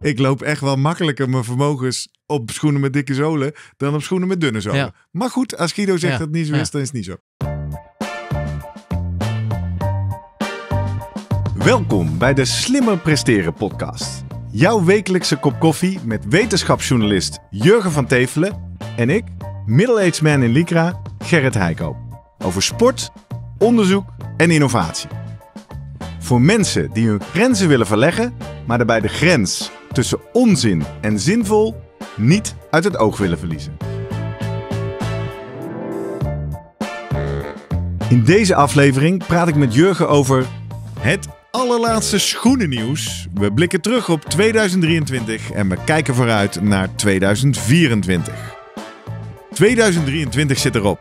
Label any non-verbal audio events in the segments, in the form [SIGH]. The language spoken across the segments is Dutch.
ik loop echt wel makkelijker mijn vermogens op schoenen met dikke zolen dan op schoenen met dunne zolen. Maar goed, als Guido zegt dat het niet zo is, dan is het niet zo. Welkom bij de Slimmer Presteren podcast. Jouw wekelijkse kop koffie met wetenschapsjournalist Jurgen van Tevelen en ik, middle-aged man in Lycra, Gerrit Heiko. Over sport, onderzoek en innovatie. Voor mensen die hun grenzen willen verleggen, maar daarbij de grens tussen onzin en zinvol niet uit het oog willen verliezen. In deze aflevering praat ik met Jurgen over het allerlaatste schoenennieuws. We blikken terug op 2023 en we kijken vooruit naar 2024. 2023 zit erop.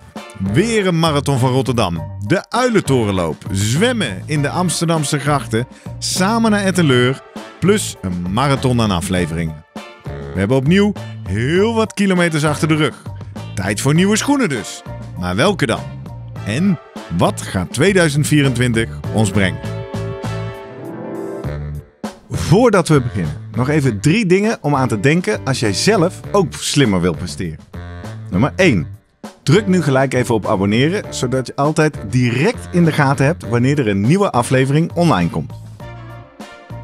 Weer een marathon van Rotterdam. De Uilentorenloop. Zwemmen in de Amsterdamse grachten. Samen naar Etten-Leur. Plus een marathon aan afleveringen. We hebben opnieuw heel wat kilometers achter de rug. Tijd voor nieuwe schoenen dus. Maar welke dan? En wat gaat 2024 ons brengen? Voordat we beginnen, nog even drie dingen om aan te denken als jij zelf ook slimmer wil presteren. Nummer 1. Druk nu gelijk even op abonneren, zodat je altijd direct in de gaten hebt wanneer er een nieuwe aflevering online komt.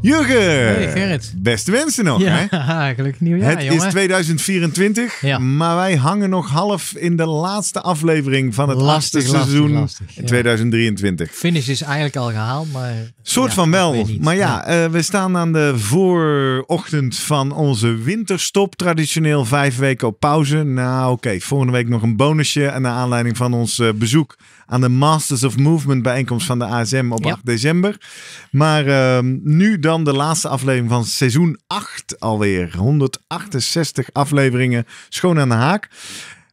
Jurgen! Hey Gerrit. Beste wensen nog, ja, [LAUGHS] gelukkig nieuwjaar, Het is 2024, maar wij hangen nog half in de laatste aflevering van het lastig, seizoen lastig, 2023. Finish is eigenlijk al gehaald, maar... Soort van wel, maar ja, eh, we staan aan de voorochtend van onze winterstop. Traditioneel vijf weken op pauze. Nou, oké, volgende week nog een bonusje naar aanleiding van ons eh, bezoek aan de Masters of Movement bijeenkomst van de ASM op 8 december. Maar ehm, nu dan de laatste aflevering van seizoen 8 alweer. 168 afleveringen schoon aan de haak.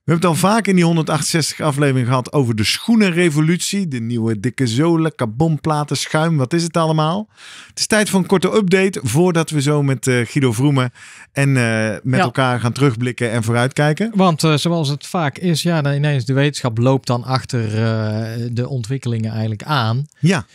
We hebben dan vaak in die 168 aflevering gehad over de schoenenrevolutie. De nieuwe dikke zolen, carbonplaten, schuim, wat is het allemaal? Het is tijd voor een korte update voordat we zo met eh, Guido Vroemen en eh, met elkaar gaan terugblikken en vooruitkijken. Want eh, zoals het vaak is, ja, dan ineens de wetenschap loopt dan achter de ontwikkelingen eigenlijk aan. Ja.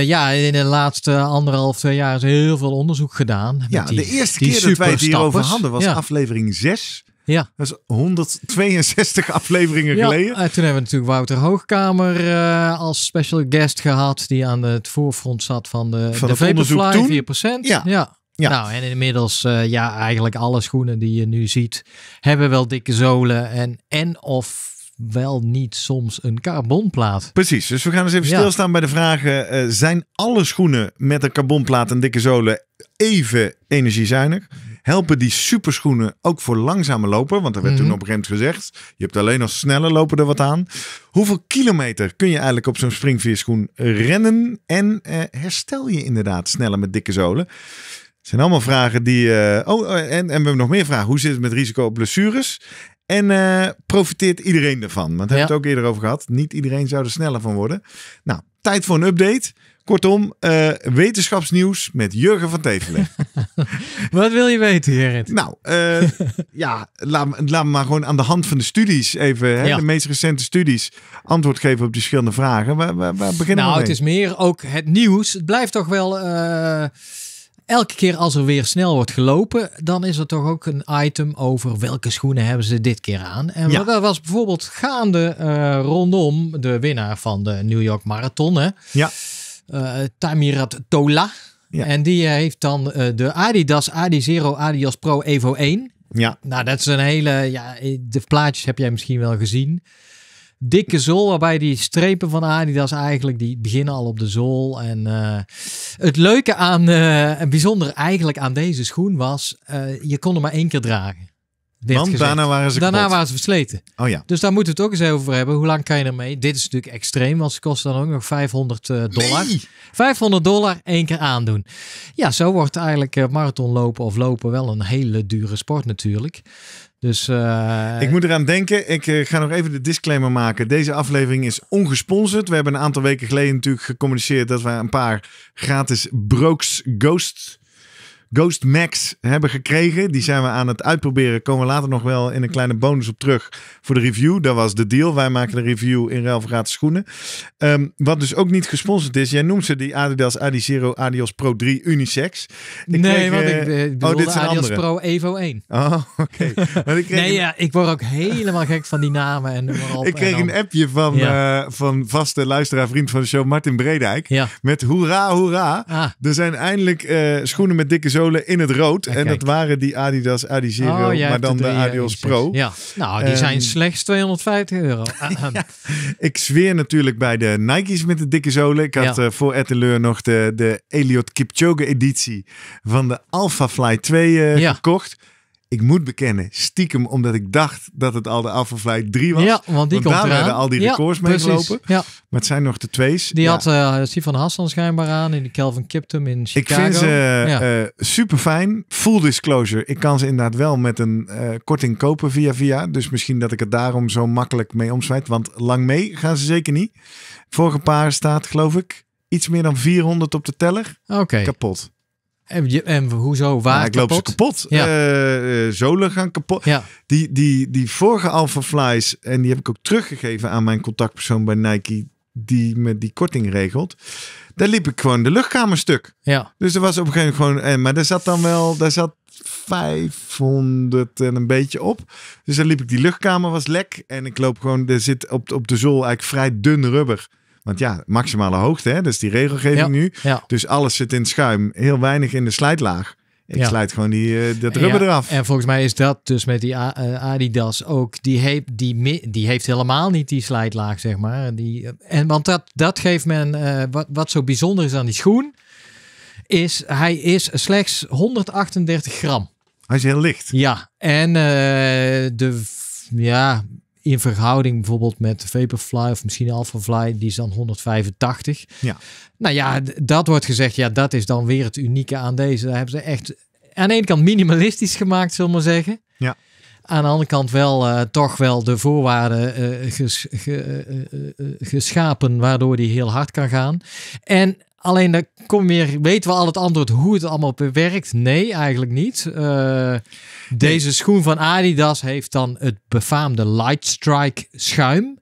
ja, in de laatste anderhalf, twee jaar is heel veel onderzoek gedaan. Ja, de eerste keer dat wij het hierover hadden was aflevering 6. Ja. Dat is 162 [LAUGHS] afleveringen geleden. En toen hebben we natuurlijk Wouter Hoogkamer eh, als special guest gehad. Die aan het voorfront zat van de, van de Vaporfly 4%. Ja. ja. Ja. Nou, en inmiddels, eh, ja, eigenlijk alle schoenen die je nu ziet, hebben wel dikke zolen. En, en of wel niet soms een carbonplaat. Precies, dus we gaan eens even stilstaan bij de vragen. Eh, zijn alle schoenen met een carbonplaat en dikke zolen even energiezuinig? Helpen die superschoenen ook voor langzame lopen? Want er werd toen mhm. op een gegeven moment gezegd, je hebt alleen als snelle lopen er wat aan. Hoeveel kilometer kun je eigenlijk op zo'n springvierschoen rennen? En eh, herstel je inderdaad sneller met dikke zolen? Het zijn allemaal vragen die... Eh, oh, oh, en, en we hebben nog meer vragen. Hoe zit het met risico op blessures? En eh, profiteert iedereen ervan? Want we hebben het ook eerder over gehad. Niet iedereen zou er sneller van worden. Nou, tijd voor een update. Kortom, wetenschapsnieuws met Jurgen van Tevelen. [LAUGHS] [LAUGHS] Wat wil je weten, Gerrit? Nou, eh, ja, laat, laat me maar gewoon aan de hand van de studies even, hè, de meest recente studies, antwoord geven op die verschillende vragen. We beginnen nou, Nou, het is meer ook het nieuws. Het blijft toch wel... Eh, elke keer als er weer snel wordt gelopen, dan is er toch ook een item over welke schoenen hebben ze dit keer aan. En ja. dat was bijvoorbeeld gaande eh, rondom de winnaar van de New York Marathon. Hè? Ja. Tamirat Tola. En die heeft dan eh, de Adidas Adi Zero Adidas Pro Evo 1. Ja. Nou, dat is een hele. Ja, eh, de plaatjes heb jij misschien wel gezien. Dikke zool, waarbij die strepen van Adidas eigenlijk die beginnen al op de zool. En eh, het leuke aan, en bijzonder eigenlijk aan deze schoen was, je kon hem maar één keer dragen. Want daarna waren ze Daarna waren ze versleten. Oh ja. Dus daar moeten we het ook eens over hebben. Hoe lang kan je ermee? Dit is natuurlijk extreem, want ze kosten dan ook nog 500 eh, dollar. 500 dollar één keer aandoen. Ja, zo wordt eigenlijk eh, marathonlopen of lopen wel een hele dure sport natuurlijk. Dus, eh, Ik moet eraan denken. Ik ga nog even de disclaimer maken. Deze aflevering is ongesponsord. We hebben een aantal weken geleden natuurlijk gecommuniceerd dat we een paar gratis Brooks Ghost Ghost Max hebben gekregen. Die zijn we aan het uitproberen. Komen we later nog wel in een kleine bonus op terug voor de review. Dat was de deal. Wij maken de review in ruil schoenen. Um, wat dus ook niet gesponsord is. Jij noemt ze die Adidas Adizero Adios Pro 3 Unisex. Ik nee, kreeg, want ik eh, eh, oh, de, Adios oh, dit andere. Pro Evo 1. Oh, oké. nee, ja, ik word ook helemaal gek van die namen en Ik kreeg een appje van, eh, van vaste luisteraar, vriend van de show, Martin Bredijk. Met hoera, hoera. Ah. Er zijn eindelijk schoenen met dikke in het rood. en, dat waren die Adidas Adizero, oh, maar dan de, de eh, Adios Pro. Ja, nou, die zijn ehm, slechts 250 euro. [LAUGHS] Ik zweer natuurlijk bij de Nike's met de dikke zolen. Ik had ja. Eh, voor leur nog de, de Elliot Kipchoge editie van de Alpha Fly 2 eh, gekocht ik moet bekennen, stiekem omdat ik dacht dat het al de Alpha Flight 3 was. Ja, want die want daar werden al die records ja, mee Ja. Maar het zijn nog de twee's. Die ja. had uh, Stefan Hassan schijnbaar aan in de Kelvin Kiptum in Chicago. Ik vind ze eh, super fijn. Full disclosure, ik kan ze inderdaad wel met een eh, korting kopen via via. Dus misschien dat ik het daarom zo makkelijk mee omzwijt. Want lang mee gaan ze zeker niet. Vorige paar staat geloof ik iets meer dan 400 op de teller. Oké. Kapot. En, en hoezo? Waar? Ja, ik loop ze kapot. Ja. Eh, eh, zolen gaan kapot. Ja. Die, die, die vorige Alpha Flies, en die heb ik ook teruggegeven aan mijn contactpersoon bij Nike, die me die korting regelt. Daar liep ik gewoon de luchtkamer stuk. Ja. Dus er was op een gegeven moment gewoon. En, eh, maar daar zat dan wel. Daar zat 500 en een beetje op. Dus dan liep ik die luchtkamer, was lek. En ik loop gewoon. Er zit op, op de zool eigenlijk vrij dun rubber. Want ja, maximale hoogte, hè? dat is die regelgeving nu. Dus alles zit in het schuim, heel weinig in de slijtlaag. Ik slijt gewoon die, uh, dat rubber ja, eraf. En volgens mij is dat dus met die eh, Adidas ook. Die heeft, die, die heeft helemaal niet die slijtlaag, zeg maar. Die, eh, en, want dat, dat geeft men. wat, wat zo bijzonder is aan die schoen. Is hij is slechts 138 gram. Hij is heel licht. Ja. En de. Ja, in verhouding bijvoorbeeld met Vaporfly of misschien Alphafly, die is dan 185. Ja. Nou ja, dat wordt gezegd, ja, dat is dan weer het unieke aan deze. Daar hebben ze echt aan de ene kant minimalistisch gemaakt, zullen we maar zeggen. Ja. Aan de andere kant wel eh, toch wel de voorwaarden eh, eh, geschapen waardoor die heel hard kan gaan. En Alleen dan kom weer, weten we al het antwoord hoe het allemaal werkt? Nee, eigenlijk niet. Eh, deze schoen van Adidas heeft dan het befaamde Lightstrike schuim.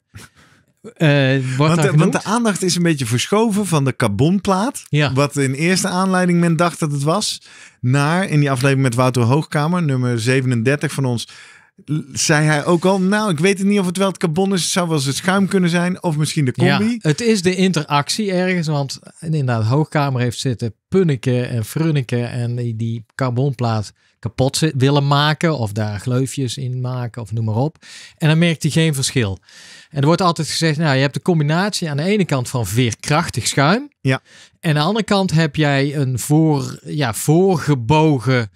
Eh, want, de, eh, want, de, aandacht is een beetje verschoven van de carbonplaat. Ja. Wat in eerste aanleiding men dacht dat het was. Naar in die aflevering met Wouter Hoogkamer, nummer 37 van ons zei hij ook al, nou, ik weet het niet of het wel het carbon is. Het zou wel eens het schuim kunnen zijn of misschien de combi. Ja, het is de interactie ergens, want inderdaad, Hoogkamer heeft zitten punniken en frunniken en die, carbonplaat kapot willen maken of daar gleufjes in maken of noem maar op. En dan merkt hij geen verschil. En er wordt altijd gezegd, nou, je hebt de combinatie aan de ene kant van veerkrachtig schuim. Ja. En aan de andere kant heb jij een voor, ja, voorgebogen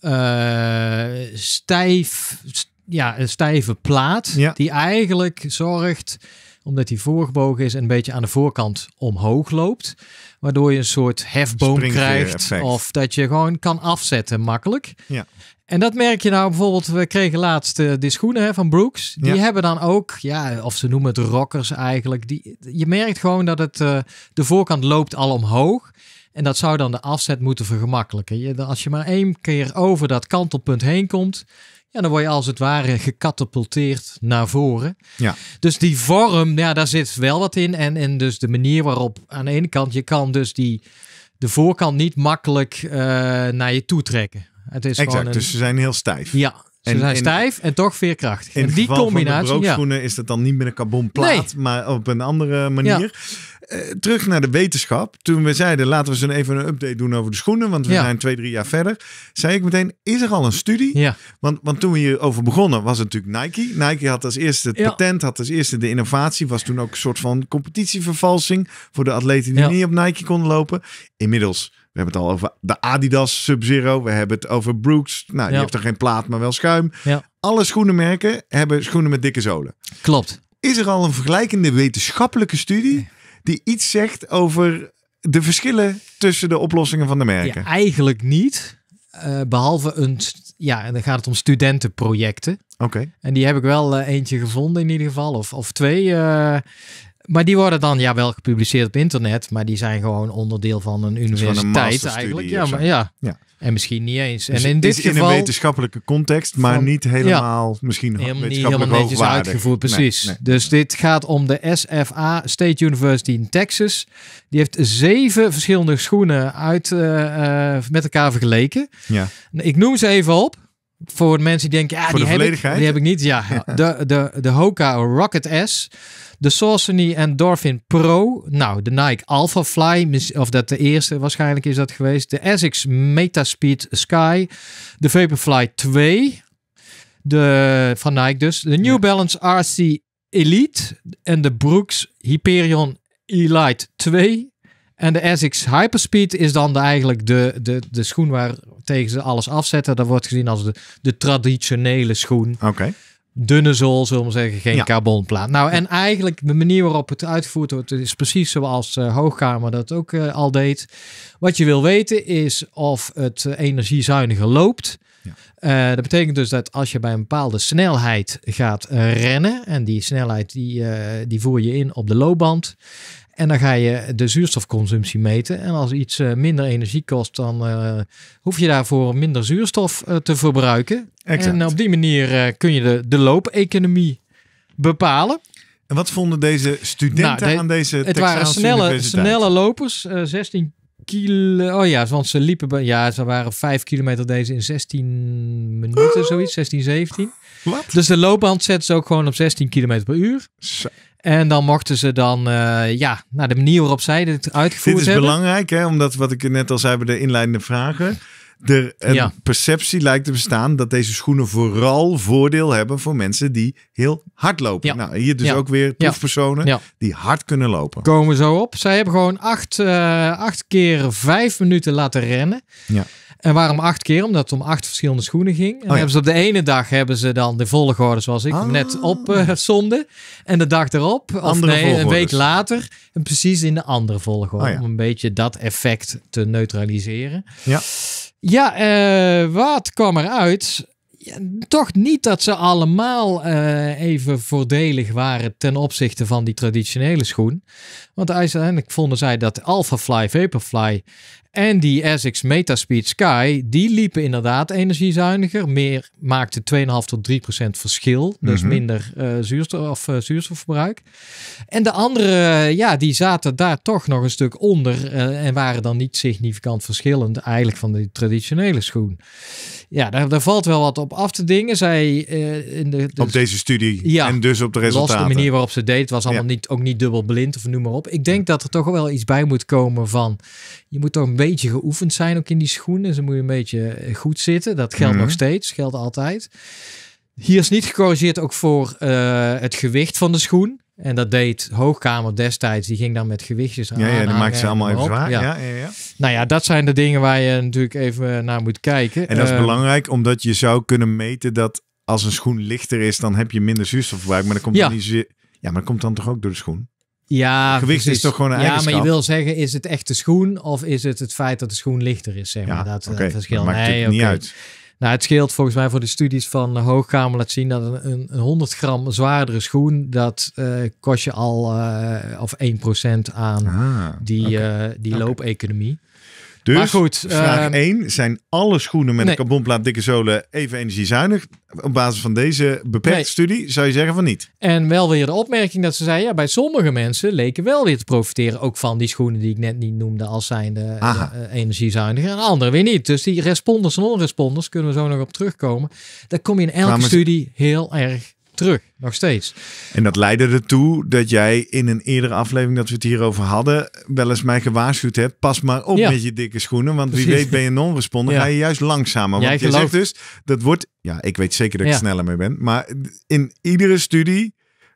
eh, stijf, ja, een stijve plaat. Die eigenlijk zorgt, omdat die voorgebogen is, een beetje aan de voorkant omhoog loopt. Waardoor je een soort hefboom krijgt. Of dat je gewoon kan afzetten makkelijk. Ja. En dat merk je nou bijvoorbeeld. We kregen laatst uh, eh, de schoenen hè, van Brooks. Die hebben dan ook, ja, of ze noemen het rockers eigenlijk. Die, je merkt gewoon dat het eh, de voorkant loopt al omhoog. En dat zou dan de afzet moeten vergemakkelijken. Je, als je maar één keer over dat kantelpunt heen komt, ja, dan word je als het ware gecatapulteerd naar voren. Ja. Dus die vorm, ja, daar zit wel wat in. En, en dus de manier waarop aan de ene kant je kan dus die, de voorkant niet makkelijk eh, naar je toe trekken. Het is exact, dus ze zijn heel stijf. Ja, ze zijn stijf en toch veerkrachtig. In en die combinatie. in de brookschoenen is dat dan niet met een carbon plaat, maar op een andere manier. Ja. Eh, terug naar de wetenschap. Toen we zeiden, laten we eens even een update doen over de schoenen. Want we zijn twee, drie jaar verder. Zei ik meteen, is er al een studie? Ja. Want, want toen we hierover begonnen, was het natuurlijk Nike. Nike had als eerste het patent, had als eerste de innovatie. Was toen ook een soort van competitievervalsing voor de atleten die niet op Nike konden lopen. Inmiddels... We hebben het al over de Adidas Sub-Zero. We hebben het over Brooks. Nou, die heeft er geen plaat, maar wel schuim. Alle schoenenmerken hebben schoenen met dikke zolen. Klopt. Is er al een vergelijkende wetenschappelijke studie? die iets zegt over de verschillen tussen de oplossingen van de merken? Ja, eigenlijk niet. Eh, behalve een, ja, en dan gaat het om studentenprojecten. Oké. En die heb ik wel eh, eentje gevonden in ieder geval, of, of twee. Eh, maar die worden dan ja wel gepubliceerd op internet, maar die zijn gewoon onderdeel van een universiteit eigenlijk. Ja, maar, ja. ja. En misschien niet eens. Dus en in dit is geval, in een wetenschappelijke context, maar niet helemaal misschien helemaal niet helemaal netjes uitgevoerd, precies. Dus dit gaat om de SFA State University in Texas. Die heeft zeven verschillende schoenen uit eh, eh, met elkaar vergeleken. Ja. Ik noem ze even op voor mensen die denken, ja, die heb, ik, die, heb ik, niet. [LAUGHS] Ja, De, de, de Hoka Rocket S, de Saucony en Dorfin Pro. Nou, de Nike Alpha Fly, of dat de eerste waarschijnlijk is dat geweest. De Essex Metaspeed Sky, de Vaporfly 2, de, van Nike dus. De New Balance RC Elite en de Brooks Hyperion Elite 2. En de Asics Hyperspeed is dan de, eigenlijk de, de, de schoen waar tegen ze alles afzetten. Dat wordt gezien als de, de traditionele schoen. Oké. Dunne zool, zullen we zeggen, geen ja. carbonplaat. Nou, en eigenlijk de manier waarop het uitgevoerd wordt, is precies zoals uh, Hoogkamer dat ook eh, al deed. Wat je wil weten is of het uh, energiezuiniger loopt. Ja. dat betekent dus dat als je bij een bepaalde snelheid gaat rennen, en die snelheid die, die voer je in op de loopband, en dan ga je de zuurstofconsumptie meten. En als iets eh, minder energie kost, dan eh, hoef je daarvoor minder zuurstof eh, te verbruiken. En op die manier kun je de, de loopeconomie bepalen. En wat vonden deze studenten nou, aan deze Het waren snelle, snelle lopers, 16 kilo. Oh ja, want ze liepen. Ja, ze waren 5 kilometer deze in 16 minuten, zoiets. 16, 17. Wat? Dus de loopband zet ze ook gewoon op 16 kilometer per uur. Zo. En dan mochten ze dan, eh, ja, naar de manier waarop zij dit uitgevoerd hebben. Dit is belangrijk, hè, omdat wat ik net al zei bij de inleidende vragen. Er een perceptie lijkt te bestaan dat deze schoenen vooral voordeel hebben voor mensen die heel hard lopen. Nou, hier dus ook weer proefpersonen die hard kunnen lopen. Komen zo op. Zij hebben gewoon acht, eh, acht keer vijf minuten laten rennen. Ja. En waarom acht keer? Omdat het om acht verschillende schoenen ging. En oh hebben ze op de ene dag hebben ze dan de volgorde zoals ik hem ah. net opzonde. Eh, en de dag erop, of nee, een week later, en precies in de andere volgorde. Oh om een beetje dat effect te neutraliseren. Ja, ja eh, wat kwam eruit? ja, toch niet dat ze allemaal eh, even voordelig waren ten opzichte van die traditionele schoen. Want uiteindelijk vonden zij dat Alphafly, Vaporfly en die Essex Metaspeed Sky, die liepen inderdaad energiezuiniger. Meer maakte 2,5 tot 3 procent verschil. Dus mhm. minder eh, zuurstof, of, eh, zuurstofverbruik. En de andere, ja, die zaten daar toch nog een stuk onder. en waren dan niet significant verschillend eigenlijk van de traditionele schoen. Ja, daar, daar, valt wel wat op af te dingen. Zij uh, in de, op deze studie ja, en dus op de resultaten. de manier waarop ze deed was allemaal niet, ook niet dubbelblind of noem maar op. Ik denk dat er toch wel iets bij moet komen van... je moet toch een beetje geoefend zijn ook in die schoenen. Ze moet je een beetje eh, goed zitten. Dat geldt mhm. nog steeds, geldt altijd. Hier is niet gecorrigeerd ook voor eh, het gewicht van de schoen. En dat deed Hoogkamer destijds. Die ging dan met gewichtjes aan. Ja, ja die ze allemaal even zwaar. Ja. Ja, ja, Nou ja, dat zijn de dingen waar je natuurlijk even naar moet kijken. En dat is ehm, belangrijk, omdat je zou kunnen meten dat als een schoen lichter is, dan heb je minder zuurstofverbruik. Maar dan komt, dan, niet ja, maar dat komt dan toch ook door de schoen? Ja, gewicht is toch gewoon een Ja, maar je wil zeggen, is het echt de schoen of is het het feit dat de schoen lichter is? Zeg maar. dat, eh, verschil. Dat maakt nee, het niet uit. Nou, het scheelt volgens mij voor de studies van Hoogkamer laat zien dat een, 100 gram zwaardere schoen, dat eh, kost je al eh, of 1% aan ah, die, okay. Eh, die loopeconomie. Dus maar goed, vraag 1. Ehm, zijn alle schoenen met een carbonplaat dikke zolen even energiezuinig? Op basis van deze beperkte studie zou je zeggen van niet. En wel weer de opmerking dat ze zei, ja, bij sommige mensen leken wel weer te profiteren. Ook van die schoenen die ik net niet noemde als zijnde uh, energiezuinig. En anderen weer niet. Dus die responders en onresponders, kunnen we zo nog op terugkomen. Daar kom je in elke studie heel erg terug, nog steeds. En dat leidde ertoe dat jij in een eerdere aflevering dat we het hierover hadden, wel eens mij gewaarschuwd hebt, pas maar op met je dikke schoenen, want wie weet ben je non-responder, [LAUGHS] ja. ga je juist langzamer. Want je zegt dus, dat wordt, ja ik weet zeker dat ik sneller mee ben, maar in iedere studie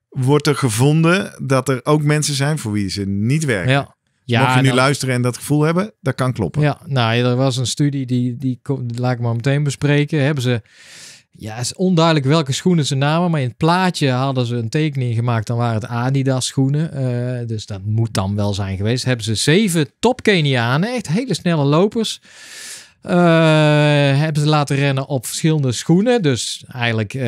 wordt er gevonden dat er ook mensen zijn voor wie ze niet werken. Ja. Ja, Mocht je nu nou- luisteren en dat gevoel hebben, dat kan kloppen. Ja, nou, er was een studie die, die laat ik maar meteen bespreken. Hebben ze ja, is onduidelijk welke schoenen ze namen, maar in het plaatje hadden ze een tekening gemaakt, dan waren het Adidas schoenen. Eh, dus dat moet dan wel zijn geweest. Hebben ze zeven top Kenianen, echt hele snelle lopers. Eh, hebben ze laten rennen op verschillende schoenen. Dus eigenlijk eh,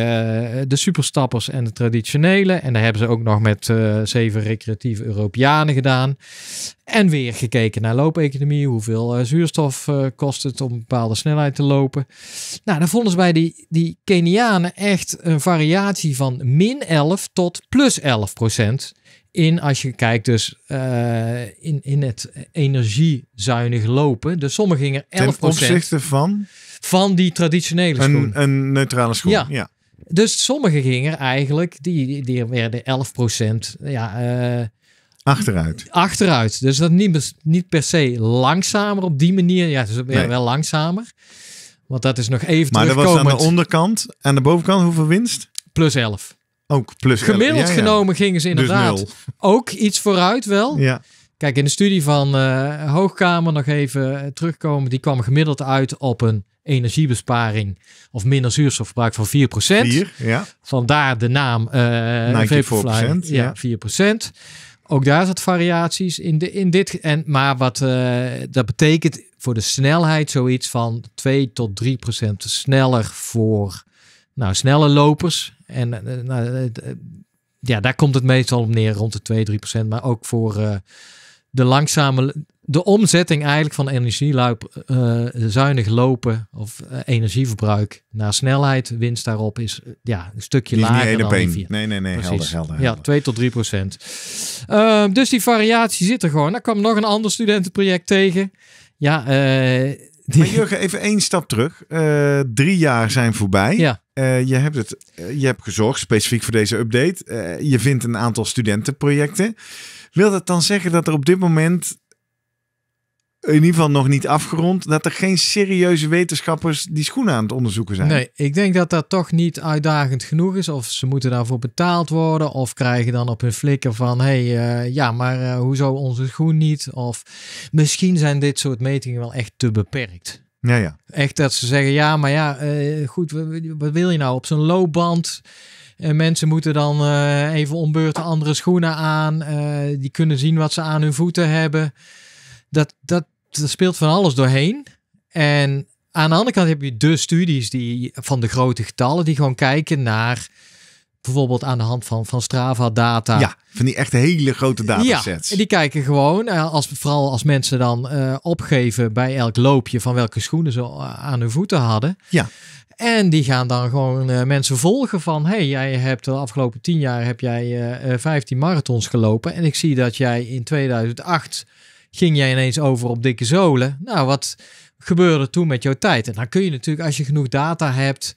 de superstappers en de traditionele. En daar hebben ze ook nog met eh, zeven recreatieve Europeanen gedaan. En weer gekeken naar loopeconomie. Hoeveel zuurstof kost het om een bepaalde snelheid te lopen. Nou, dan vonden ze bij die, die Kenianen echt een variatie van min 11 tot plus 11 procent in als je kijkt dus eh, in, in het energiezuinig lopen. Dus sommigen gingen 11% Ten opzichte van? Van die traditionele schoen. Een, een neutrale schoen, ja. ja. Dus sommige gingen eigenlijk, die, die werden 11% ja, eh, Achteruit. Achteruit. Dus dat niet, niet per se langzamer op die manier. Ja, ze werden wel langzamer. Want dat is nog even Maar dat was aan de onderkant. Aan de bovenkant hoeveel winst? Plus 11. Ook plus Gemiddeld genomen gingen ze dus inderdaad ook iets vooruit wel. Ja. Kijk, in de studie van uh, Hoogkamer nog even eh, terugkomen. Die kwam gemiddeld uit op een energiebesparing of minder zuurstofverbruik van 4%. 4 ja. Vandaar de naam eh, uh, Vaporfly. Ja, ja, 4%. Ook daar zat variaties in, de, in dit. En, maar wat dat betekent voor de snelheid zoiets van 2 tot 3% sneller voor nou, snelle lopers. En eh, eh, nou, eh, ja, daar komt het meestal op neer, rond de 2, 3 procent. Maar ook voor de langzame, de omzetting eigenlijk van energieluip uh, zuinig lopen of energieverbruik naar snelheid, winst daarop is ja, een stukje lager dan die vier. Nee, nee, nee, helder, helder, Ja, 2 tot 3 procent. dus die variatie zit er gewoon. Daar kwam nog een ander studentenproject tegen. Ja, maar Jurgen, even één stap terug. Eh, drie jaar zijn voorbij. Ja. Eh, je, hebt het, eh, je hebt gezorgd specifiek voor deze update. je vindt een aantal studentenprojecten. Wil dat dan zeggen dat er op dit moment in ieder geval nog niet afgerond, dat er geen serieuze wetenschappers die schoenen aan het onderzoeken zijn. Nee, ik denk dat dat toch niet uitdagend genoeg is. Of ze moeten daarvoor betaald worden, of krijgen dan op hun flikker van: hé, hey, eh, ja, maar eh, hoezo onze schoen niet? Of misschien zijn dit soort metingen wel echt te beperkt. Ja, ja. Echt dat ze zeggen: ja, maar ja, eh, goed, wat wil je nou op zo'n loopband? En mensen moeten dan uh, even de andere schoenen aan. die kunnen zien wat ze aan hun voeten hebben. Dat, dat, er speelt van alles doorheen. En aan de andere kant heb je de studies die, van de grote getallen die gewoon kijken naar bijvoorbeeld aan de hand van, van Strava data. Ja, van die echt hele grote datasets. Ja, die kijken gewoon, eh, als, vooral als mensen dan eh, opgeven bij elk loopje van welke schoenen ze eh, aan hun voeten hadden. Ja. En die gaan dan gewoon mensen volgen van, hey, jij hebt de afgelopen tien jaar heb jij uh, 15 marathons gelopen en ik zie dat jij in 2008 ging jij ineens over op dikke zolen. Nou, wat gebeurde toen met jouw tijd? En dan kun je natuurlijk, als je genoeg data hebt,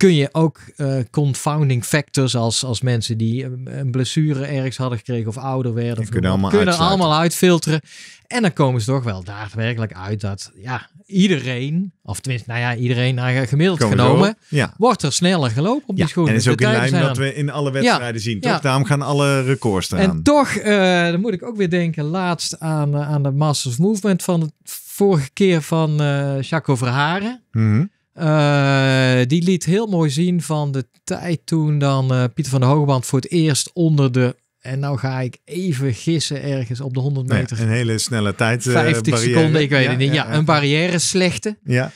kun je ook eh, confounding factors als, als mensen die eh, een blessure ergens hadden gekregen of ouder werden, kunnen, allemaal, allemaal uitfilteren. En dan komen ze toch wel daadwerkelijk uit dat ja, iedereen, of tenminste, nou ja, iedereen nou gemiddeld genomen, wordt er sneller gelopen op die schoenen. En is ook in lijn dat we in alle wedstrijden zien, toch? Daarom gaan alle records staan. En toch, eh, dan moet ik ook weer denken, laatst aan, aan de Masters Movement van de vorige keer van Jaco Verharen. Mhm. Eh, die liet heel mooi zien van de tijd toen dan eh, Pieter van der Hogeband voor het eerst onder de en nou ga ik even gissen ergens op de 100 nou meter. een hele snelle tijd. 50 eh, seconden, ik weet het niet. Ja, een barrière slechte. Ja.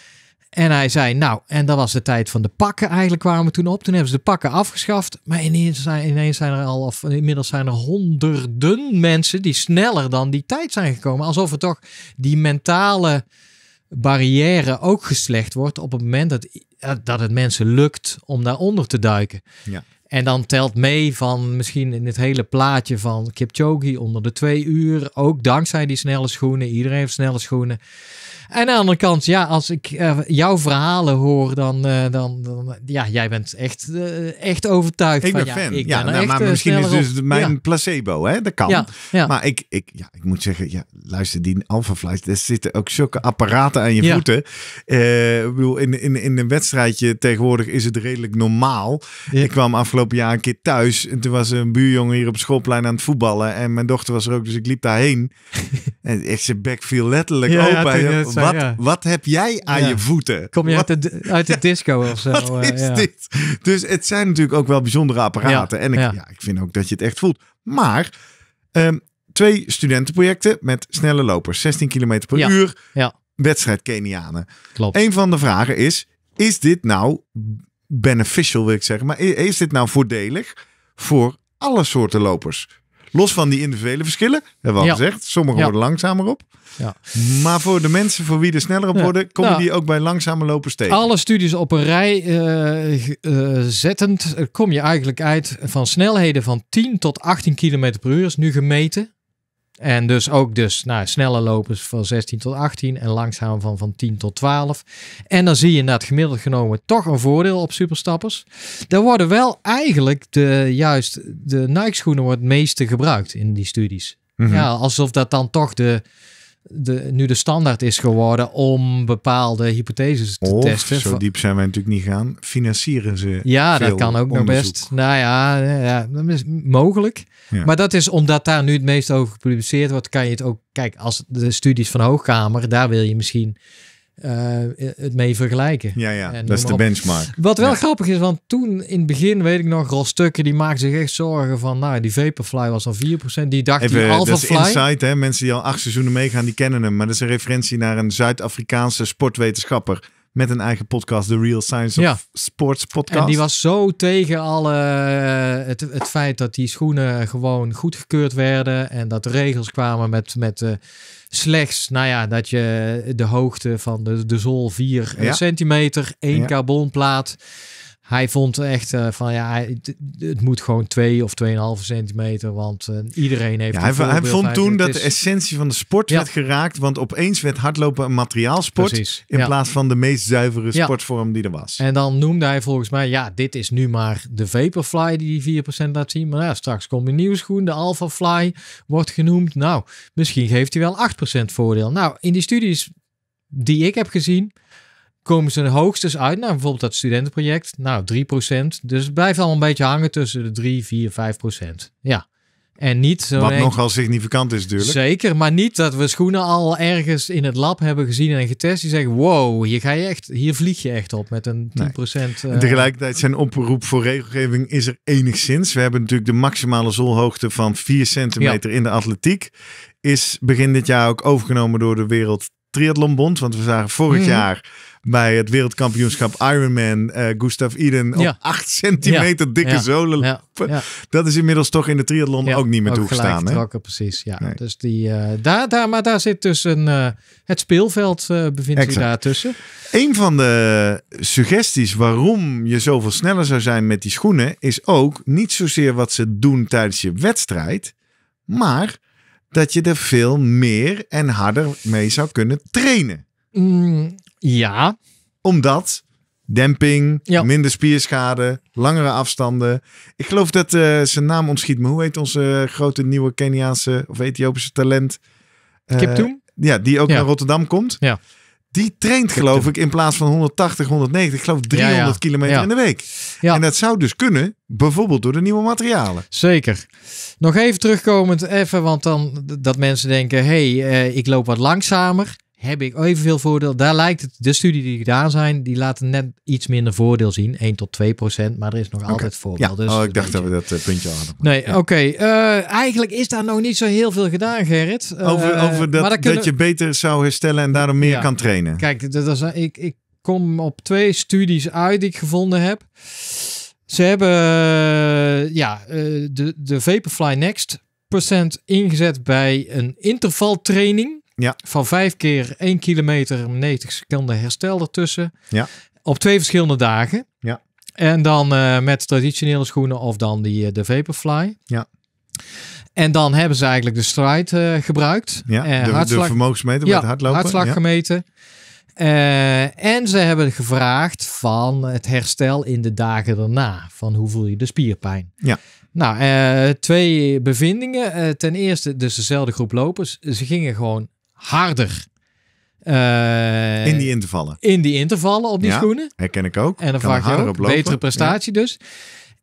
En hij zei, nou, en dat was de tijd van de pakken. Eigenlijk kwamen we toen op. Toen hebben ze de pakken afgeschaft. Maar ineens zijn, ineens zijn er al, of inmiddels zijn er honderden mensen die sneller dan die tijd zijn gekomen. Alsof het toch die mentale barrière ook geslecht wordt op het moment dat, eh, dat het mensen lukt om daaronder te duiken. Ja. En dan telt mee van misschien in het hele plaatje van Kipchoge onder de twee uur. Ook dankzij die snelle schoenen. Iedereen heeft snelle schoenen. En aan de andere kant, ja, als ik eh, jouw verhalen hoor, dan, eh, dan, dan, ja, jij bent echt, eh, echt overtuigd. Ik van, ben ja, fan. Ik ja, ben nou, echt, maar misschien is dus mijn placebo, hè? Dat kan. Maar ik, ik, ja, ik moet zeggen, ja, luister, die alpha er zitten ook zulke apparaten aan je voeten. ik bedoel, in, in, in een wedstrijdje tegenwoordig is het redelijk normaal. Ik kwam afgelopen jaar een keer thuis en toen was een buurjongen hier op schoolplein aan het voetballen en mijn dochter was er ook, dus ik liep daarheen. [LAUGHS] en echt zijn bek viel letterlijk open wat, heb jij aan je voeten? Kom je uit de, uit de disco [LAUGHS] of zo? wat eh, is dit? Dus het zijn natuurlijk ook wel bijzondere apparaten. en ik, ja. ik vind ook dat je het echt voelt. Maar ehm, twee studentenprojecten met snelle lopers. 16 km per uur. Wedstrijd Kenianen. Klopt. Een van de vragen is, is dit nou beneficial wil ik zeggen, maar is dit nou voordelig voor alle soorten lopers? Los van die individuele verschillen, hebben we al gezegd. Sommigen worden langzamer op. Ja. Maar voor de mensen voor wie er sneller op worden, komen nou, die ook bij langzamer lopen steeds. Alle studies op een rij eh, eh, zettend, eh, kom je eigenlijk uit van snelheden van 10 tot 18 km per uur, is nu gemeten. En dus ook dus, nou, snelle lopers van 16 tot 18 en langzaam van, van 10 tot 12. En dan zie je inderdaad gemiddeld genomen toch een voordeel op superstappers. Daar worden wel eigenlijk de, juist de Nike-schoenen het meeste gebruikt in die studies. Mhm. Ja, alsof dat dan toch de, de, nu de standaard is geworden om bepaalde hypotheses te testen. Zo diep zijn wij natuurlijk niet gaan. Financieren ze. Ja, dat kan ook nog best. Nou ja, ja dat is mogelijk. Maar dat is omdat daar nu het meest over gepubliceerd wordt, kan je het ook. Kijk, als de studies van Hoogkamer, daar wil je misschien eh, het mee vergelijken. Ja, ja. En dat is de benchmark. Wat wel grappig is, want toen in het begin, weet ik nog, Rolstukken, die maakten zich echt zorgen van, nou, die Vaporfly was al 4%, die dacht Even, die Alphafly... Dat is insight, hè? mensen die al acht seizoenen meegaan, die kennen hem. Maar dat is een referentie naar een Zuid-Afrikaanse sportwetenschapper met een eigen podcast, The Real Science of Sports podcast. En die was zo tegen alle, eh, het, het feit dat die schoenen gewoon goedgekeurd werden en dat de regels kwamen met... met eh, slechts, nou ja, dat je de hoogte van de, de Zol 4 ja. centimeter, één carbonplaat hij vond echt eh, van ja, het, moet gewoon 2 of 2,5 centimeter. Want eh, iedereen heeft. Ja, hij, vond toen dat de essentie van de sport werd geraakt. Want opeens werd hardlopen een materiaalsport. in plaats van de meest zuivere sportvorm die er was. En dan noemde hij volgens mij: ja, dit is nu maar de Vaporfly die die 4% laat zien. Maar ja, straks komt een nieuwe schoen. De Alpha Fly wordt genoemd. Nou, misschien geeft hij wel 8% voordeel. Nou, in die studies die ik heb gezien komen ze hoogstens uit naar nou, bijvoorbeeld dat studentenproject. Nou, 3%. Dus het blijft allemaal een beetje hangen tussen de 3, 4, 5%. Ja. En niet zo Wat nogal significant is natuurlijk. Zeker, maar niet dat we schoenen al ergens in het lab hebben gezien en getest. Die zeggen, wow, hier, ga je echt, hier vlieg je echt op met een 10%. Nee. Eh, tegelijkertijd zijn oproep voor regelgeving is er enigszins. We hebben natuurlijk de maximale zoolhoogte van 4 centimeter in de atletiek. Is begin dit jaar ook overgenomen door de Wereld Triathlonbond. Want we zagen vorig mhm. jaar bij het wereldkampioenschap Ironman uh, Gustav Iden ja. op 8 centimeter dikke ja. zolen Dat is inmiddels toch in de triathlon ook niet meer ook toegestaan. Hè? precies. Ja. Dus die, eh, daar, daar, maar daar zit dus eh, het speelveld bevindt zich daar tussen. Een van de suggesties waarom je zoveel sneller zou zijn met die schoenen is ook niet zozeer wat ze doen tijdens je wedstrijd, maar dat je er veel meer en harder mee zou kunnen trainen. Mm, ja. Omdat demping, minder spierschade, langere afstanden. Ik geloof dat eh, zijn naam ontschiet me. Hoe heet onze grote nieuwe Keniaanse of Ethiopische talent? Uh, Ja, die ook naar Rotterdam komt. Ja. Die traint geloof ik in plaats van 180, 190, ik geloof 300 kilometer in de week. En dat zou dus kunnen, bijvoorbeeld door de nieuwe materialen. Zeker. Nog even terugkomend, even, want dan dat mensen denken, hey, eh, ik loop wat langzamer heb ik evenveel voordeel. Daar lijkt het, de studie die gedaan zijn, die laten net iets minder voordeel zien. 1 tot 2 procent, maar er is nog altijd voordeel. Dus oh, ik dacht dat we dat eh, puntje hadden. Nee, oké. Eh, eigenlijk is daar nog niet zo heel veel gedaan, Gerrit. Eh, over, over dat, je beter zou herstellen en daarom meer kan trainen. Kijk, dat is, ik, ik kom op twee studies uit die ik gevonden heb. Ze hebben ja, de, de Vaporfly Next procent ingezet bij een intervaltraining. Ja. Van vijf keer 1 kilometer 90 seconden herstel ertussen. Ja. Op twee verschillende dagen. Ja. En dan eh, met traditionele schoenen of dan die, eh, de Vaporfly. Ja. En dan hebben ze eigenlijk de stride eh, gebruikt. Ja, de, hartslag... de vermogensmeter ja, met hardlopen. hartslag gemeten. en ze hebben gevraagd van het herstel in de dagen daarna. Van hoe voel je de spierpijn? Ja. Nou, twee bevindingen. ten eerste, dus dezelfde groep lopers. Ze gingen gewoon harder. Eh, in die intervallen. In die intervallen op die schoenen. Herken ik ook. En dan vraag je ook betere prestatie dus.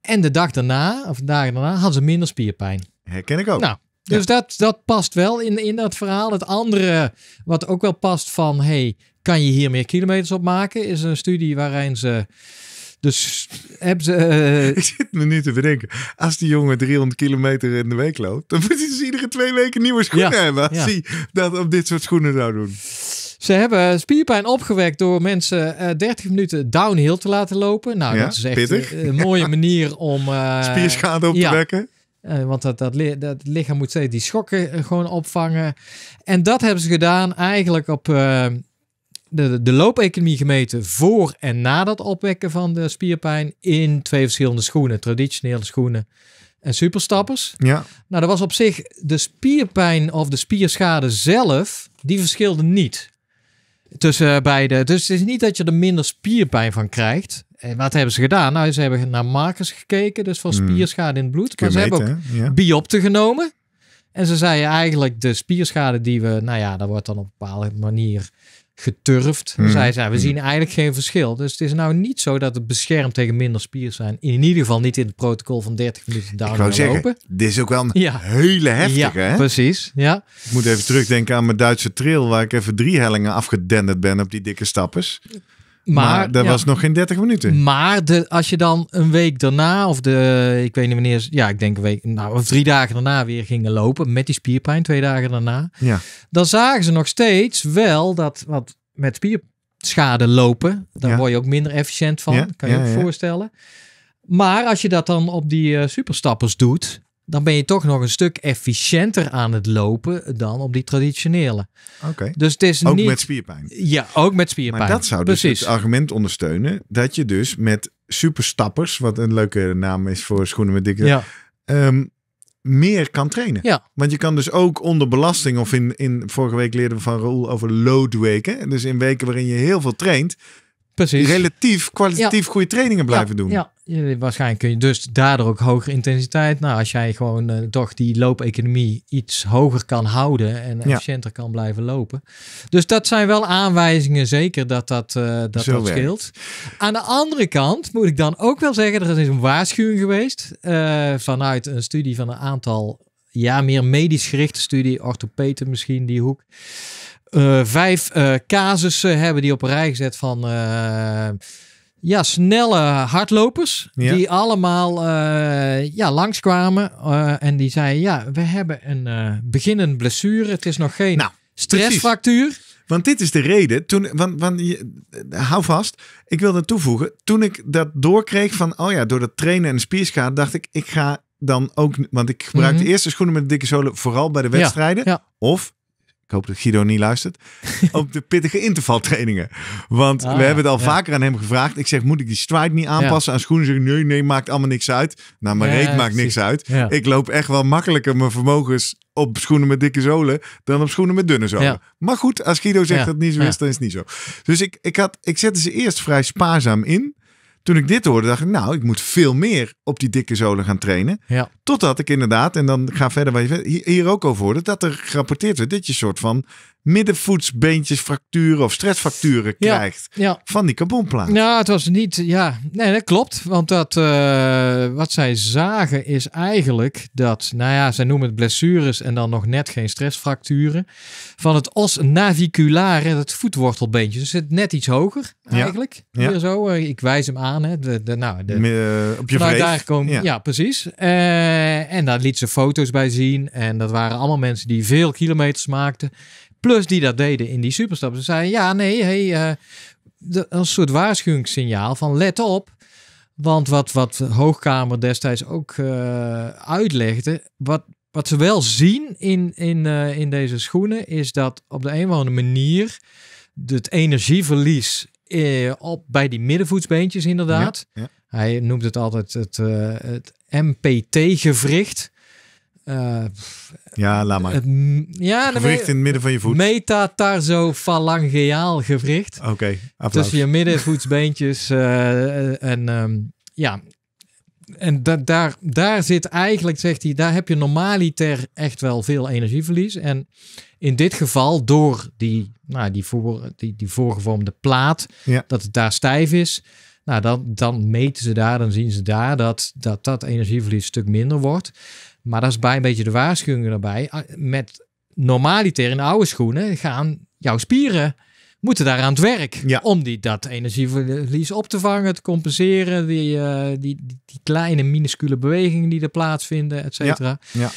En de dag daarna, of de dagen daarna, hadden ze minder spierpijn. Herken ik ook. Nou, dus dat, dat past wel in, in dat verhaal. Het andere wat ook wel past van, hey, kan je hier meer kilometers op maken? Is een studie waarin ze dus hebben ze... Eh, [LAUGHS] Ik zit me nu te bedenken. Als die jongen 300 kilometer in de week loopt, dan moet hij dus iedere twee weken nieuwe schoenen hebben. Als dat op dit soort schoenen zou doen. Ze hebben spierpijn opgewekt door mensen uh, eh, 30 minuten downhill te laten lopen. Nou, ja, dat is echt een, mooie [LAUGHS] manier om... Eh, Spierschade op te wekken. want dat, dat, dat, lichaam moet steeds die schokken gewoon opvangen. En dat hebben ze gedaan eigenlijk op de, de loopeconomie gemeten voor en na dat opwekken van de spierpijn in twee verschillende schoenen, traditionele schoenen en superstappers. Ja. Nou, dat was op zich de spierpijn of de spierschade zelf, die verschilde niet tussen eh, beide. Dus het is niet dat je er minder spierpijn van krijgt. En eh, wat hebben ze gedaan? Nou, ze hebben naar markers gekeken, dus van hmm. spierschade in het bloed. maar ze hebben ook ja. genomen. En ze zeiden eigenlijk de spierschade die we, nou ja, daar wordt dan op een bepaalde manier geturfd. Mhm. zei Zij we mhm. zien eigenlijk geen verschil. Dus het is nou niet zo dat het beschermt tegen minder spier zijn. In ieder geval niet in het protocol van 30 minuten down lopen. dit is ook wel een ja. hele heftige. Ja, hè? precies. Ja. Ik moet even terugdenken aan mijn Duitse trail, waar ik even drie hellingen afgedenderd ben op die dikke stappers. Maar, maar dat was nog geen 30 minuten. Maar de, als je dan een week daarna, of de, ik weet niet wanneer, ja, ik denk week, nou, of drie dagen daarna weer gingen lopen met die spierpijn, twee dagen daarna. Ja. Dan zagen ze nog steeds wel dat wat met spierschade lopen, daar word je ook minder efficiënt van, kan je je voorstellen. Maar als je dat dan op die eh, superstappers doet, dan ben je toch nog een stuk efficiënter aan het lopen dan op die traditionele. Oké. Dus het is ook met spierpijn. Ja, ook met spierpijn. Maar dat zou dus het argument ondersteunen dat je dus met superstappers, wat een leuke naam is voor schoenen met dikke, ja. Ehm, meer kan trainen. Ja. Want je kan dus ook onder belasting, of in, in vorige week leerden we van Raoul over load dus in weken waarin je heel veel traint, Precies. relatief kwalitatief goede trainingen blijven ja. doen. Ja, ja, waarschijnlijk kun je dus daardoor ook hogere intensiteit. Nou, als jij gewoon eh, toch die loopeconomie iets hoger kan houden en efficiënter kan blijven lopen. Dus dat zijn wel aanwijzingen, zeker dat dat, eh, dat, dat scheelt. Aan de andere kant moet ik dan ook wel zeggen, er is een waarschuwing geweest eh, vanuit een studie van een aantal, ja, meer medisch gerichte studie, orthopeten misschien, die hoek. vijf casussen hebben die op een rij gezet van ja, snelle hardlopers die allemaal eh, ja, langskwamen uh, en die zeiden ja, we hebben een uh, blessure. Het is nog geen nou, stressfractuur. Want dit is de reden. Toen, want, want je, hou vast, ik wil toevoegen. Toen ik dat doorkreeg van, oh ja, door dat trainen en spierschade, dacht ik, ik ga dan ook, want ik gebruik mhm. de eerste schoenen met de dikke zolen vooral bij de wedstrijden. Of ik hoop dat Guido niet luistert, [LAUGHS] op de pittige intervaltrainingen. Want ah, we hebben het al vaker aan hem gevraagd. Ik zeg, moet ik die stride niet aanpassen aan schoenen? Zeg, nee, nee, maakt allemaal niks uit. Nou, mijn ja, reet maakt niks uit. Ik loop echt wel makkelijker mijn vermogens op schoenen met dikke zolen dan op schoenen met dunne zolen. Maar goed, als Guido zegt dat het niet zo is, dan is het niet zo. Dus ik, ik, had, ik zette ze eerst vrij spaarzaam in toen ik dit hoorde, dacht ik, nou, ik moet veel meer op die dikke zolen gaan trainen. Ja. Totdat ik inderdaad, en dan ga verder waar je hier ook over hoorde, dat er gerapporteerd werd dat je soort van middenvoetsbeentjesfracturen of stressfracturen krijgt ja. van die carbonplaat. Nou, het was niet, ja, nee, dat klopt. Want dat, eh, wat zij zagen is eigenlijk dat, nou ja, zij noemen het blessures en dan nog net geen stressfracturen, van het os naviculare, het voetwortelbeentje. Dus het net iets hoger eigenlijk. Ja. zo, eh, ik wijs hem aan. Hè, de, de, nou, de, eh, op je vreef. Daar komen, ja. precies. en daar liet ze foto's bij zien en dat waren allemaal mensen die veel kilometers maakten Plus die dat deden in die superstappen. Ze zeiden, ja, nee, hey, eh, de, een soort waarschuwingssignaal van let op. Want wat, wat Hoogkamer destijds ook eh, uitlegde, wat, wat ze wel zien in, in, eh, in deze schoenen, is dat op de een of andere manier het energieverlies op, bij die middenvoetsbeentjes inderdaad. Hij noemt het altijd het, het MPT-gewricht. Ja, laat maar. ja, gewricht in het midden van je voet. metatarsofalangeaal gewricht. Oké, okay, Tussen je middenvoetsbeentjes. Eh, en um, ja, en daar, daar zit eigenlijk, zegt hij, daar heb je normaliter echt wel veel energieverlies. En in dit geval door die, nou, die, voor, die, die voorgevormde plaat, dat het daar stijf is. Nou, dan, dan meten ze daar, dan zien ze daar dat dat, dat energieverlies een stuk minder wordt. Maar dat is bij een beetje de waarschuwing erbij. Ah, met normaliter in oude schoenen gaan jouw spieren moeten daar aan het werk. Om die, dat energieverlies op te vangen, te compenseren. Eh, die, die, die, kleine minuscule bewegingen die er plaatsvinden, et cetera. ja.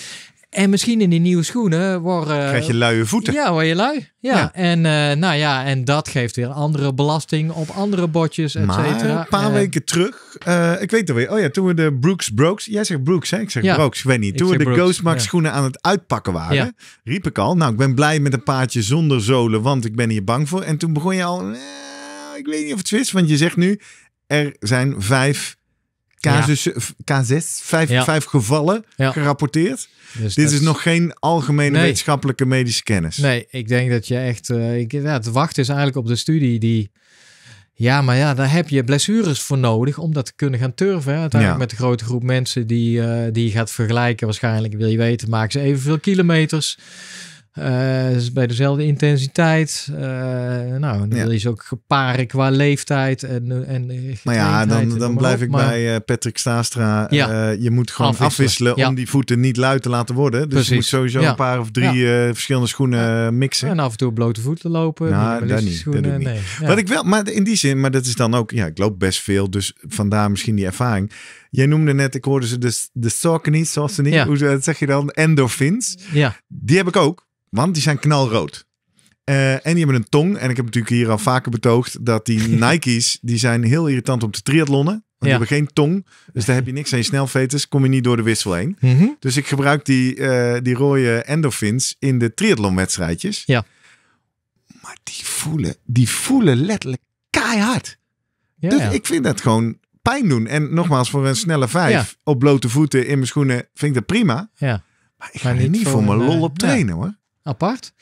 En misschien in die nieuwe schoenen worden krijg je luie voeten. Ja, word je lui. Ja. En eh, nou ja, en dat geeft weer andere belasting op andere botjes, et cetera. Een paar eh, weken terug, eh, ik weet het weer. Oh ja, toen we de Brooks Brooks, jij zegt Brooks, hè? ik zeg Brooks, ik weet niet. Toen we de Brooks, Max schoenen aan het uitpakken waren, riep ik al. Nou, ik ben blij met een paardje zonder zolen, want ik ben hier bang voor. En toen begon je al, nou, ik weet niet of het is, want je zegt nu, er zijn vijf K6, vijf, gevallen gerapporteerd. Dus Dit is nog geen algemene wetenschappelijke medische kennis. Nee, ik denk dat je echt... Uh, ja, het wachten is dus eigenlijk op de studie die... Ja, maar ja, daar heb je blessures voor nodig om dat te kunnen gaan turven. Uiteindelijk met de grote groep mensen die, eh, die gaat vergelijken. Waarschijnlijk wil je weten, maken ze evenveel kilometers? Eh, is bij dezelfde intensiteit. Eh, nou, dan ja. wil je ze ook paren qua leeftijd. En, eh, en maar ja, dan, dan, blijf ik bij Patrick Stastra. Ja. je moet gewoon afwisselen, om die voeten niet luid te laten worden. Dus Precies. je moet sowieso een paar of drie verschillende schoenen mixen. En af en toe blote voeten lopen. Nou, dat niet. Schoenen, dat doe ik niet. Wat ik wel, maar in die zin, maar dat is dan ook, ja, ik loop best veel. Dus vandaar misschien die ervaring. Jij noemde net, ik hoorde ze de, de Saucony, Saucony, niet. hoe zeg je dan, endorphins. Ja. Die heb ik ook. Want die zijn knalrood. Eh, en die hebben een tong. En ik heb natuurlijk hier al vaker betoogd dat die [LAUGHS] Nike's, die zijn heel irritant op de triathlonnen. Want die hebben geen tong. Dus daar heb je niks aan je snelveters. Kom je niet door de wissel heen. Mhm. Dus ik gebruik die, eh, die rode endorphins in de triathlonwedstrijdjes. Ja. Maar die voelen, die voelen letterlijk keihard. Ja, dus ik vind dat gewoon pijn doen. En nogmaals, voor een snelle vijf op blote voeten in mijn schoenen vind ik dat prima. Ja. Maar ik ga maar niet, voor, voor mijn lol eh, op trainen hoor. Apart.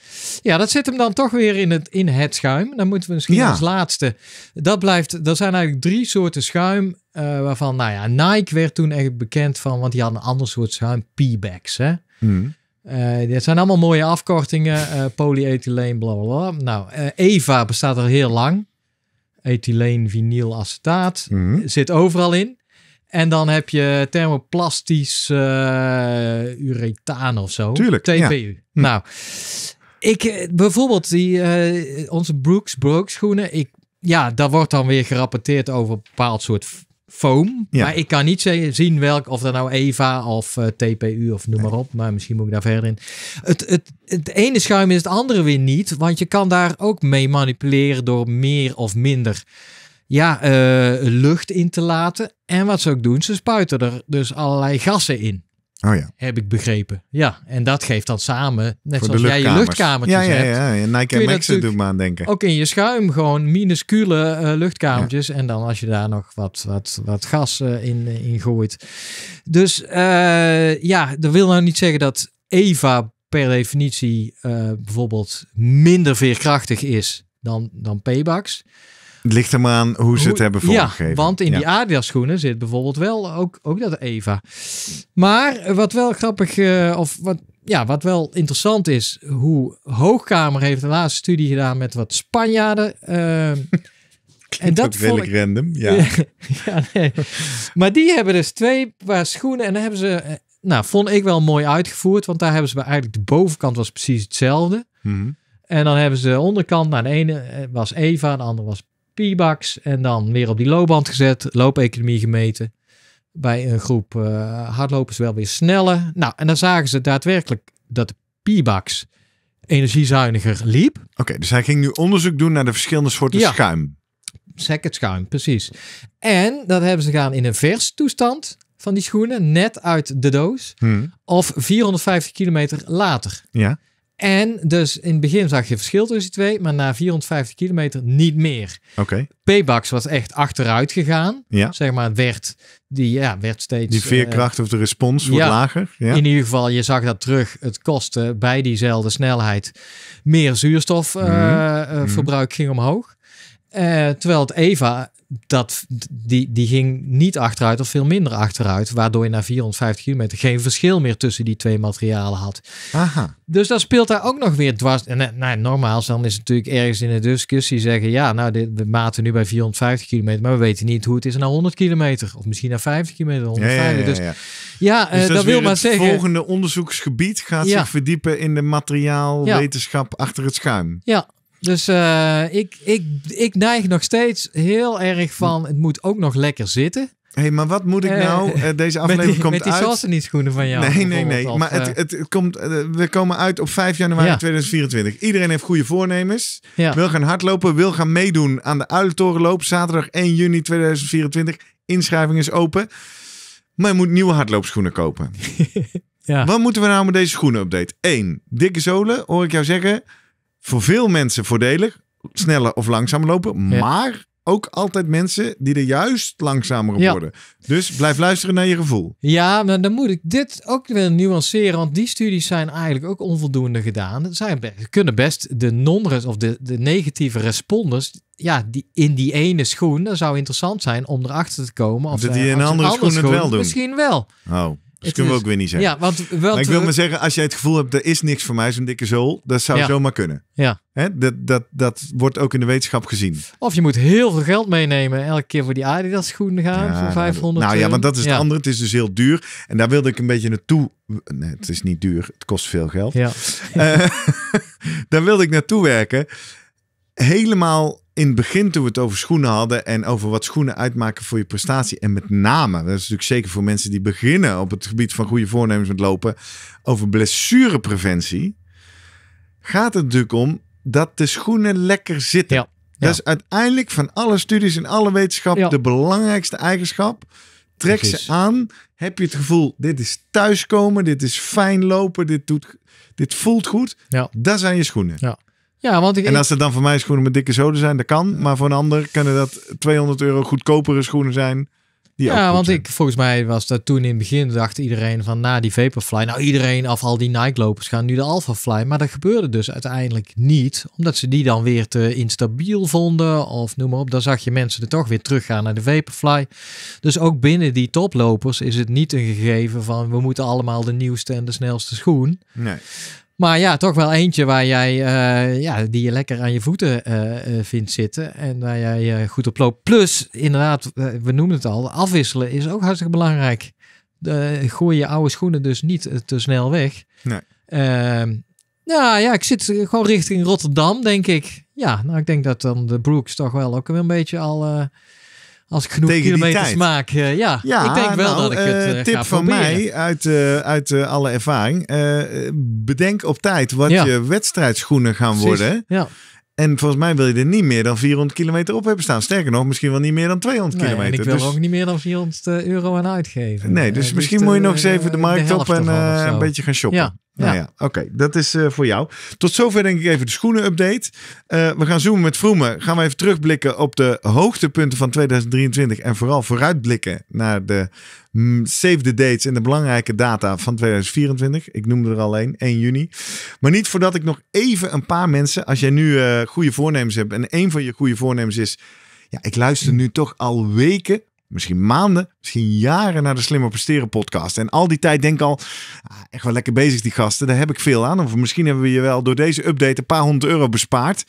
Ja, dat zit hem dan toch weer in het, in het schuim. Dan moeten we misschien als laatste. Dat blijft, er zijn eigenlijk drie soorten schuim. Eh, waarvan, nou ja, Nike werd toen echt bekend van, want die had een ander soort schuim, P-bags. Hè? Hmm. Eh, zijn allemaal mooie afkortingen. Uh, eh, polyethyleen, bla bla Nou, EVA bestaat er heel lang. Ethyleen, vinyl, acetaat. Hmm. Zit overal in. En dan heb je thermoplastisch uh, urethaan of zo. Tuurlijk. TPU. Hm. Nou, ik eh, bijvoorbeeld die, eh, onze Brooks Brooks schoenen. Ik, ja, daar wordt dan weer gerapporteerd over een bepaald soort foam. Ja. Maar ik kan niet zien welk, of dat nou EVA of TPU of noem maar op. Maar misschien moet ik daar verder in. Het, het, het ene schuim is het andere weer niet. Want je kan daar ook mee manipuleren door meer of minder ja, eh, lucht in te laten. En wat ze ook doen, ze spuiten er dus allerlei gassen in. Oh ja. Heb ik begrepen. Ja, en dat geeft dan samen, net zoals jij je luchtkamertjes ja, hebt. Ja, ja, ja. Nike Max doen me aan denken. Ook in je schuim gewoon minuscule eh, luchtkamertjes. En dan als je daar nog wat, wat, wat gas eh, in, in gooit. Dus ja, dat wil nou niet zeggen dat Eva per definitie bijvoorbeeld minder veerkrachtig is dan, dan Paybacks. Het ligt er maar aan hoe ze het hebben voorgegeven. Ja, want in die Adidas schoenen zit bijvoorbeeld wel ook, ook dat Eva. Maar wat wel grappig, uh, of wat, ja, wat wel interessant is, hoe Hoogkamer heeft de laatste studie gedaan met wat Spanjaarden. Uh, [LAUGHS] en dat vond ik random, ja. [LAUGHS] Maar die hebben dus twee paar schoenen en dan hebben ze, eh, nou, vond ik wel mooi uitgevoerd, want daar hebben ze eigenlijk de bovenkant was precies hetzelfde. Mhm. En dan hebben ze de onderkant, Naar de ene eh, was Eva, de andere was P-Bucks en dan weer op die loopband gezet, loopeconomie gemeten. Bij een groep eh, hardlopers wel weer sneller. Nou, en dan zagen ze daadwerkelijk dat de P-Bucks energiezuiniger liep. Oké, dus hij ging nu onderzoek doen naar de verschillende soorten schuim. Second schuim, precies. En dat hebben ze gedaan in een vers toestand van die schoenen, net uit de doos. Hmm. Of 450 kilometer later. Ja. En dus in het begin zag je verschil tussen die twee, maar na 450 kilometer niet meer. Oké. Okay. was echt achteruit gegaan. Ja. Zeg maar, werd, die, ja, werd steeds... Die veerkracht eh, of de respons wordt lager. Ja. In ieder geval, je zag dat terug. Het kostte bij diezelfde snelheid meer zuurstofverbruik mm ging omhoog. terwijl het Eva dat, die, die ging niet achteruit of veel minder achteruit. Waardoor je na 450 kilometer geen verschil meer tussen die twee materialen had. Aha. Dus dat speelt daar ook nog weer dwars. En eh, nou, normaal dan is het natuurlijk ergens in de discussie zeggen... ja, nou, dit, we maten nu bij 450 kilometer... maar we weten niet hoe het is na 100 kilometer. Of misschien na 50 kilometer, 150. Dus, ja, ja, ja. dus eh, dat, wil maar het zeggen... het volgende onderzoeksgebied gaat zich verdiepen... in de materiaalwetenschap achter het schuim. Ja, dus eh, ik, ik, ik neig nog steeds heel erg van het moet ook nog lekker zitten. Hé, hey, maar wat moet ik eh, nou? [LAUGHS] Eh, deze aflevering die, komt uit... Met die uit... niet schoenen van jou. Nee, nee, nee. maar het, het, komt, we komen uit op 5 januari 2024. Iedereen heeft goede voornemens. Wil gaan hardlopen. Wil gaan meedoen aan de Uilentorenloop. Zaterdag 1 juni 2024. Inschrijving is open. Maar je moet nieuwe hardloopschoenen kopen. [LAUGHS] ja. Wat moeten we nou met deze schoenen-update? 1. Dikke zolen, hoor ik jou zeggen voor veel mensen voordelig. Sneller of langzamer lopen. Maar ook altijd mensen die er juist langzamer worden. Dus blijf luisteren naar je gevoel. Ja, maar nou, dan moet ik dit ook weer nuanceren. Want die studies zijn eigenlijk ook onvoldoende gedaan. Ze kunnen best de non of de, de negatieve responders. Ja, die in die ene schoen. Dat zou interessant zijn om erachter te komen. Of dat die in een andere, andere schoen, het wel doen. Misschien wel. Oh. Dus kunnen we ook weer niet zeggen. Ja, want, maar ik wil maar zeggen, als jij het gevoel hebt, er is niks voor mij, zo'n dikke zool, dat zou zomaar kunnen. Ja. Hè? Dat, dat, dat wordt ook in de wetenschap gezien. Of je moet heel veel geld meenemen elke keer voor die Adidas schoenen gaan, voor 500 Nou ja, want dat is het eh, andere. Het is dus heel duur. En daar wilde ik een beetje naartoe. Nee, het is niet duur. Het kost veel geld. Ja. Eh, [LAUGHS] daar wilde ik naartoe werken. Helemaal in het begin toen we het over schoenen hadden en over wat schoenen uitmaken voor je prestatie. En met name, dat is natuurlijk zeker voor mensen die beginnen op het gebied van goede voornemens met lopen, over blessurepreventie. Gaat het natuurlijk om dat de schoenen lekker zitten. Dat is uiteindelijk van alle studies en alle wetenschap de belangrijkste eigenschap. Trek ze aan. Heb je het gevoel, dit is thuiskomen, dit is fijn lopen, dit, doet, dit voelt goed. Dat zijn je schoenen. Ja. Ja, want ik, en als ze dan voor mij schoenen met dikke zoden zijn, dat kan. Maar voor een ander kunnen dat 200 euro goedkopere schoenen zijn. Die ja, want ik, volgens mij was dat toen in het begin, dacht iedereen van na nou, die Vaporfly. Nou, iedereen af al die Nike-lopers gaan nu de Alpha Fly. Maar dat gebeurde dus uiteindelijk niet, omdat ze die dan weer te instabiel vonden of noem maar op. Dan zag je mensen er toch weer teruggaan naar de Vaporfly. Dus ook binnen die toplopers is het niet een gegeven van we moeten allemaal de nieuwste en de snelste schoen. Nee. Maar ja, toch wel eentje waar jij, eh, ja, die je lekker aan je voeten eh, eh, vindt zitten. En waar jij goed op loopt. Plus, inderdaad, we noemen het al, afwisselen is ook hartstikke belangrijk. gooi je oude schoenen dus niet te snel weg. Nee. Ehm, nou ja, ik zit gewoon richting Rotterdam, denk ik. Ja, nou ik denk dat dan de Brooks toch wel ook weer een beetje al als ik genoeg kilometers maak. Eh, ja, ja, ik denk wel nou, dat ik het uh, tip ga van mij uit, uit alle ervaring. bedenk op tijd wat je wedstrijdschoenen gaan worden. Ja. En volgens mij wil je er niet meer dan 400 kilometer op hebben staan. Sterker nog, misschien wel niet meer dan 200 kilometer. En ik wil er dus ook niet meer dan 400 euro aan uitgeven. Nee, dus, misschien dus moet je nog eens even de markt op en een beetje gaan shoppen. Nou ja, ja oké. Dat is eh, voor jou. Tot zover denk ik even de schoenen-update. Eh, we gaan zoomen met Vroemen. Gaan we even terugblikken op de hoogtepunten van 2023. En vooral vooruitblikken naar de mm, save the dates en de belangrijke data van 2024. Ik noemde er al 1 juni. Maar niet voordat ik nog even een paar mensen... Als jij nu uh, goede voornemens hebt en een van je goede voornemens is... Ja, ik luister nu toch al weken misschien maanden, misschien jaren naar de Slimmer Presteren podcast. En al die tijd denk ik al, ah, echt wel lekker bezig die gasten, daar heb ik veel aan. Of misschien hebben we je wel door deze update een paar honderd euro bespaard.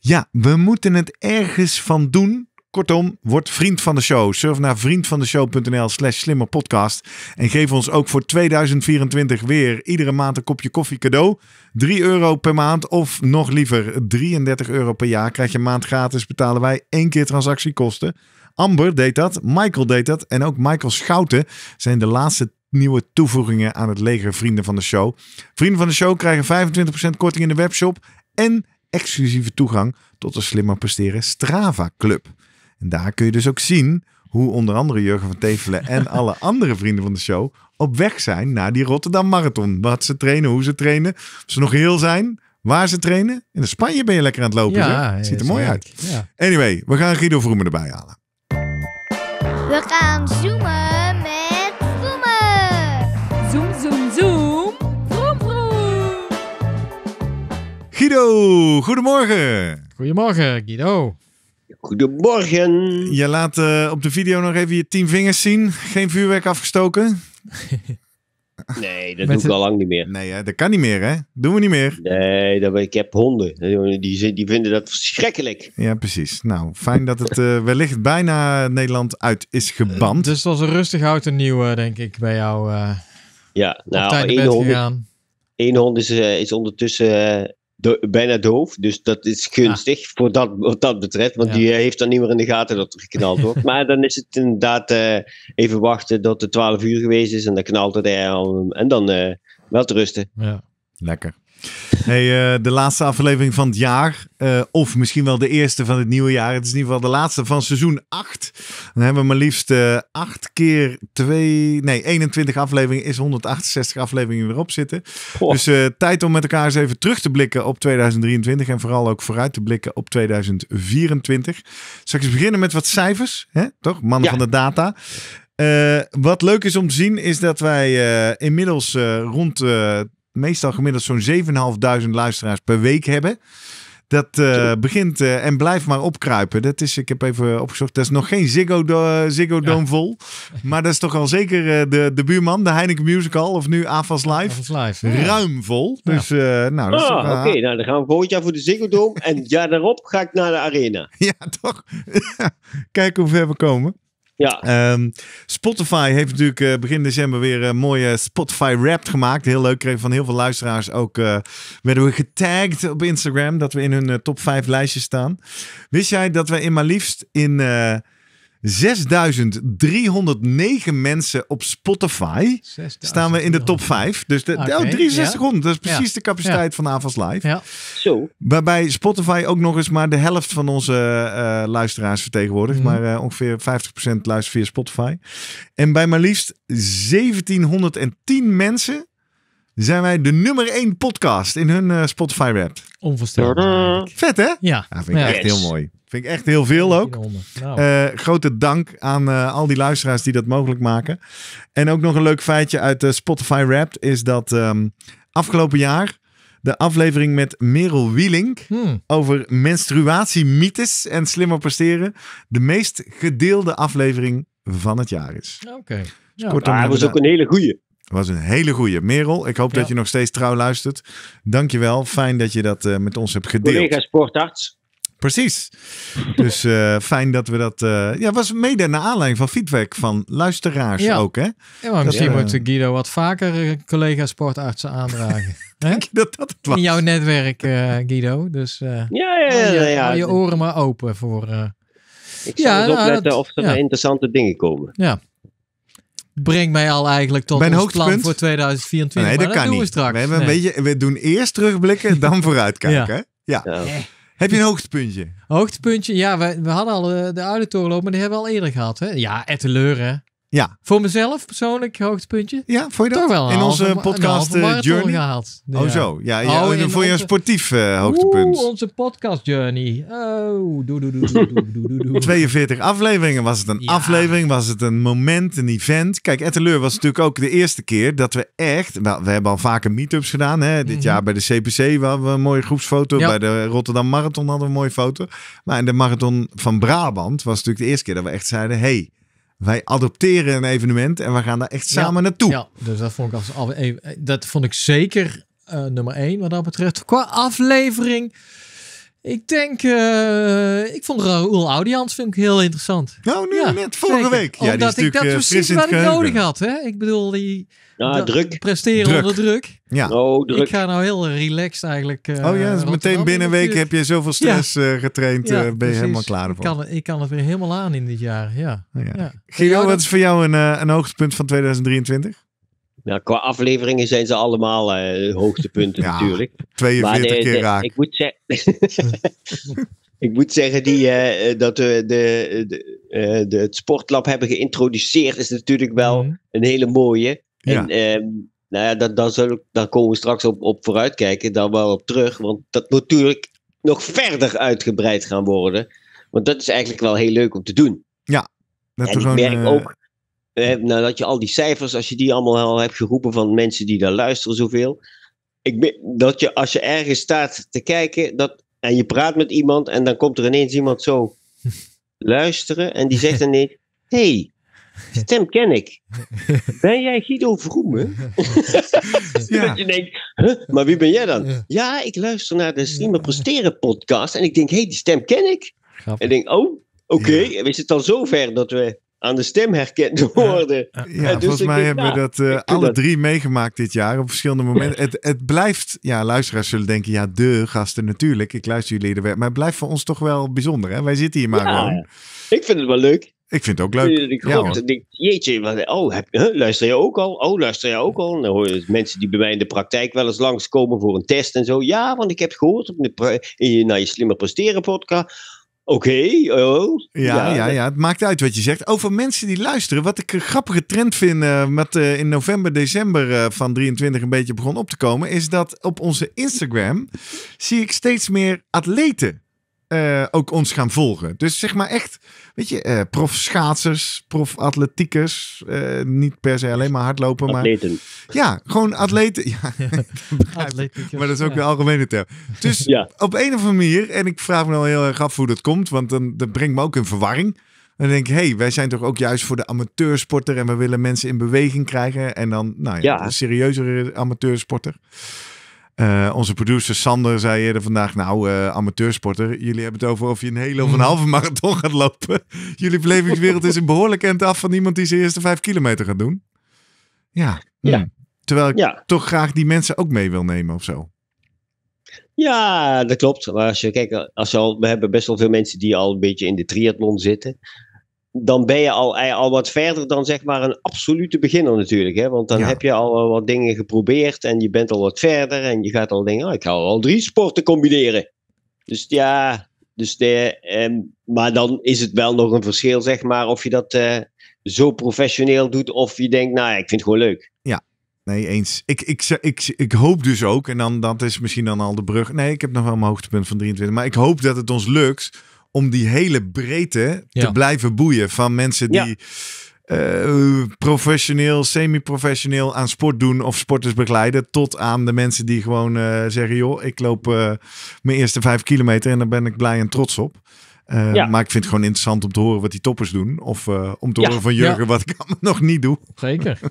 Ja, we moeten het ergens van doen. Kortom, word vriend van de show. Surf naar vriendvandeshow.nl slash slimmerpodcast. En geef ons ook voor 2024 weer iedere maand een kopje koffie cadeau. 3 euro per maand of nog liever 33 euro per jaar. Krijg je een maand gratis, betalen wij één keer transactiekosten. Amber deed dat, Michael deed dat en ook Michael Schouten zijn de laatste nieuwe toevoegingen aan het leger Vrienden van de Show. Vrienden van de Show krijgen 25% korting in de webshop en exclusieve toegang tot de Slimmer Presteren Strava Club. En daar kun je dus ook zien hoe onder andere Jurgen van Tevelen en [LAUGHS] alle andere vrienden van de show op weg zijn naar die Rotterdam Marathon. Wat ze trainen, hoe ze trainen, of ze nog heel zijn, waar ze trainen. In Spanje ben je lekker aan het lopen. Ja, Ziet er mooi uit. Anyway, we gaan Guido Vroemen erbij halen. We gaan zoomen met vroemen. Zoom, zoom, zoom. Vroom, vroom. Guido, goedemorgen. Goedemorgen, Guido. Goedemorgen. Je laat eh, op de video nog even je tien vingers zien. Geen vuurwerk afgestoken. [LAUGHS] Nee, dat doe ik al lang niet meer. Nee, dat kan niet meer, hè? Doen we niet meer. Nee, dat, ik heb honden. Die, die vinden dat verschrikkelijk. Ja, precies. Nou, fijn dat het uh, wellicht bijna Nederland uit is geband. Eh, dus dat was een rustig oud en nieuw, eh, denk ik, bij jou. Uh, ja, nou, één hond, is, is ondertussen bijna doof. Dus dat is gunstig voor dat, wat dat betreft. Want die eh, heeft dan niet meer in de gaten dat er geknald wordt. [LAUGHS] maar dan is het inderdaad eh, even wachten tot het 12 uur geweest is. En dan knalt het er al. En dan eh, wel te rusten. Ja, lekker. Hey, eh, de laatste aflevering van het jaar. Eh, of misschien wel de eerste van het nieuwe jaar. Het is in ieder geval de laatste van seizoen 8. Dan hebben we maar liefst uh, eh, 8 keer 2. Nee, 21 afleveringen is 168 afleveringen erop zitten. Goh. Dus tijd om met elkaar eens even terug te blikken op 2023. En vooral ook vooruit te blikken op 2024. eens beginnen met wat cijfers. Hè? Toch? Mannen van de data. wat leuk is om te zien, is dat wij inmiddels rond meestal gemiddeld zo'n 7.500 luisteraars per week hebben. Dat eh, begint eh, en blijft maar opkruipen. Dat is, ik heb even opgezocht, dat is nog geen Ziggo, eh, Dome vol. [LAUGHS] Maar dat is toch al zeker de, de buurman, de Heineken Musical of nu AFAS Live. Ruim vol. Dus, nou, ah, oké. nou, dan gaan we volgend jaar voor de Ziggo Dome. en jaar daarop ga ik naar de arena. [LAUGHS] ja, toch? [LAUGHS] Kijken hoe ver we komen. Ja. Ehm, Spotify heeft natuurlijk eh, begin december weer een eh, mooie Spotify Wrapped gemaakt. Heel leuk. Kregen van heel veel luisteraars ook. Uh, werden we getagd op Instagram dat we in hun top 5 lijstjes staan. Wist jij dat we in maar liefst in 6.309 mensen op Spotify staan we in de top 5. Dus de, 6300, dat is precies de capaciteit van Avals Live. Zo. Waarbij Spotify ook nog eens maar de helft van onze eh, luisteraars vertegenwoordigt. Mhm. Maar eh, ongeveer 50% luistert via Spotify. En bij maar liefst 1710 mensen zijn wij de nummer 1 podcast in hun eh, Spotify-rap. Onvoorstelbaar. Vet hè? Ja. Dat vind ik echt heel mooi. Vind ik echt heel veel ook. Nou. Eh, grote dank aan eh, al die luisteraars die dat mogelijk maken. En ook nog een leuk feitje uit uh, Spotify Wrapped is dat ehm, afgelopen jaar de aflevering met Merel Wielink over hmm. over menstruatiemythes en slimmer presteren de meest gedeelde aflevering van het jaar is. Oké. Ja. Dus ah, was ook een hele goeie. was een hele goeie. Merel, ik hoop dat je nog steeds trouw luistert. Dankjewel. Fijn dat je dat met ons hebt gedeeld. Collega sportarts. Precies. Dus eh, fijn dat we dat. Uh, ja, was mede naar aanleiding van feedback van luisteraars ook. Hè? Ja, maar misschien eh, moet Guido wat vaker collega sportartsen aandragen. [LAUGHS] Denk je dat dat het was? In jouw netwerk, Guido. Dus ja, ja, ja, ja, je, je oren maar open voor. Ik zal opletten nou, of er interessante dingen komen. Ja, breng mij al eigenlijk tot Mijn ons plan voor 2024. Nee, dat, kan niet. we een beetje, we doen eerst terugblikken, dan vooruitkijken. Ja. ja. ja. Heb je een hoogtepuntje? Hoogtepuntje, ja, we, we hadden al uh, de lopen, maar die hebben we al eerder gehad. Hè? Ja, Etten-Leuren. Ja. Voor mezelf persoonlijk hoogtepuntje. Ja, voor je dat? Toch wel in onze podcast eh, journey gehaald. Oh zo. Ja, ja oh, in voor je sportief eh, hoogtepunt. Oeh, onze podcast journey. Oh, 42 afleveringen was het een aflevering, was het een moment, een event. Kijk, Etteleur was natuurlijk ook de eerste keer dat we echt, we hebben al vaker meetups gedaan hè. Dit mhm. jaar bij de CPC hadden we een mooie groepsfoto, bij de Rotterdam Marathon hadden we een mooie foto. Maar in de marathon van Brabant was natuurlijk de eerste keer dat we echt zeiden: "Hey, wij adopteren een evenement en we gaan daar echt samen naartoe. Ja, dus dat vond ik, als, eh, eh, dat vond ik zeker eh, nummer één wat dat betreft. Qua aflevering, ik denk, uh, ik vond Raoul Audians vind ik heel interessant. Nou, nu net vorige week. Ja, Omdat die is ik dat precies wat ik nodig had. Hè? Ik bedoel, die ja, druk. Presteren onder druk. Ja. Oh, druk. Ik ga nou heel relaxed eigenlijk. Eh, oh ja, dus meteen binnen een week heb je zoveel stress eh, getraind. Eh, ben je helemaal klaar ervoor. Ik kan, ik kan het weer helemaal aan in dit jaar. Ja. Oh ja. wat is voor jou een, een hoogtepunt van 2023? Nou, qua afleveringen zijn ze allemaal hoogtepunten [LAUGHS] natuurlijk. 42 keer raak. Ik moet, zeggen, [LAUGHS] ik moet zeggen die, dat we de, de, het sportlab hebben geïntroduceerd is natuurlijk wel mhm. een hele mooie. En, ehm, nou ja, dat, dan daar komen we straks op, op vooruitkijken, dan wel op terug. Want dat moet natuurlijk nog verder uitgebreid gaan worden. Want dat is eigenlijk wel heel leuk om te doen. Ja, dat en ik merk eh, ook eh, nadat nou, je al die cijfers, als je die allemaal al hebt geroepen van mensen die daar luisteren zoveel. Ik, dat je als je ergens staat te kijken dat, en je praat met iemand en dan komt er ineens iemand zo [LAUGHS] luisteren en die zegt dan nee, hey, Stem ken ik. [LAUGHS] ben jij Guido Vroemen? [LAUGHS] ja. Dat je denkt, maar wie ben jij dan? Ja. ik luister naar de Slimmer Presteren podcast en ik denk, hé, hey, die stem ken ik. En ik denk, oh, oké. Is het al zover dat we aan de stem herkend worden. Ja, dus volgens mij hebben we dat eh, alle drie meegemaakt dit jaar op verschillende momenten. het, het blijft, ja, luisteraars zullen denken, ja, de gasten natuurlijk. Ik luister jullie er weer. Maar het blijft voor ons toch wel bijzonder, hè? Wij zitten hier maar gewoon. Ik vind het wel leuk. Ik vind het ook leuk. ja, jeetje, wat, oh, luister je ook al? Oh, luister je ook al? Dan hoor je mensen die bij mij in de praktijk wel eens langskomen voor een test en zo. Ja, want ik heb gehoord op de, in je, slimme je Slimmer Presteren podcast. Oké, oh. Ja, ja, ja, het maakt uit wat je zegt. Over mensen die luisteren, wat ik een grappige trend vind, uh, eh, wat eh, in november, december eh, van 23 een beetje begon op te komen, is dat op onze Instagram zie ik steeds meer atleten eh, ook ons gaan volgen. Dus zeg maar echt, weet je, uh, eh, prof schaatsers, prof atletiekers, eh, niet per se alleen maar hardlopen, atleten. maar ja, gewoon atleten. Ja, [LAUGHS] maar dat is ook ja. de algemene term. Dus op een of andere manier, en ik vraag me al heel erg af hoe dat komt, want dan dat brengt me ook in verwarring. En dan denk ik, hé, hey, wij zijn toch ook juist voor de amateursporter en we willen mensen in beweging krijgen. En dan, nou ja, een serieuzere amateursporter. Eh, onze producer Sander zei eerder vandaag, nou eh, amateursporter, jullie hebben het over of je een hele of een mhm. halve marathon gaat lopen. [LAUGHS] jullie belevingswereld is een behoorlijk end af van iemand die zijn eerste vijf kilometer gaat doen. Ja. ja. Hmm. Terwijl ik toch graag die mensen ook mee wil nemen of zo. Ja, dat klopt. Maar als je kijkt, als al, we hebben best wel veel mensen die al een beetje in de triathlon zitten dan ben je al, eh, al wat verder dan zeg maar een absolute beginner natuurlijk. Hè? Want dan heb je al eh, wat dingen geprobeerd en je bent al wat verder en je gaat al denken, ah, ik ga al drie sporten combineren. Dus ja, dus de, ehm, maar dan is het wel nog een verschil zeg maar of je dat eh, zo professioneel doet of je denkt, nou ja, ik vind het gewoon leuk. Ja, nee eens. Ik, ik, ik, ik hoop dus ook, en dan, dat is misschien dan al de brug. Nee, ik heb nog wel mijn hoogtepunt van 23, maar ik hoop dat het ons lukt om die hele breedte te blijven boeien van mensen die. Eh, professioneel, semi-professioneel aan sport doen of sporters begeleiden. Tot aan de mensen die gewoon eh, zeggen: joh, ik loop eh, mijn eerste vijf kilometer en daar ben ik blij en trots op. Eh, maar ik vind het gewoon interessant om te horen wat die toppers doen. Of eh, om te horen van Jurgen wat ik nog niet doe. Zeker. [LAUGHS]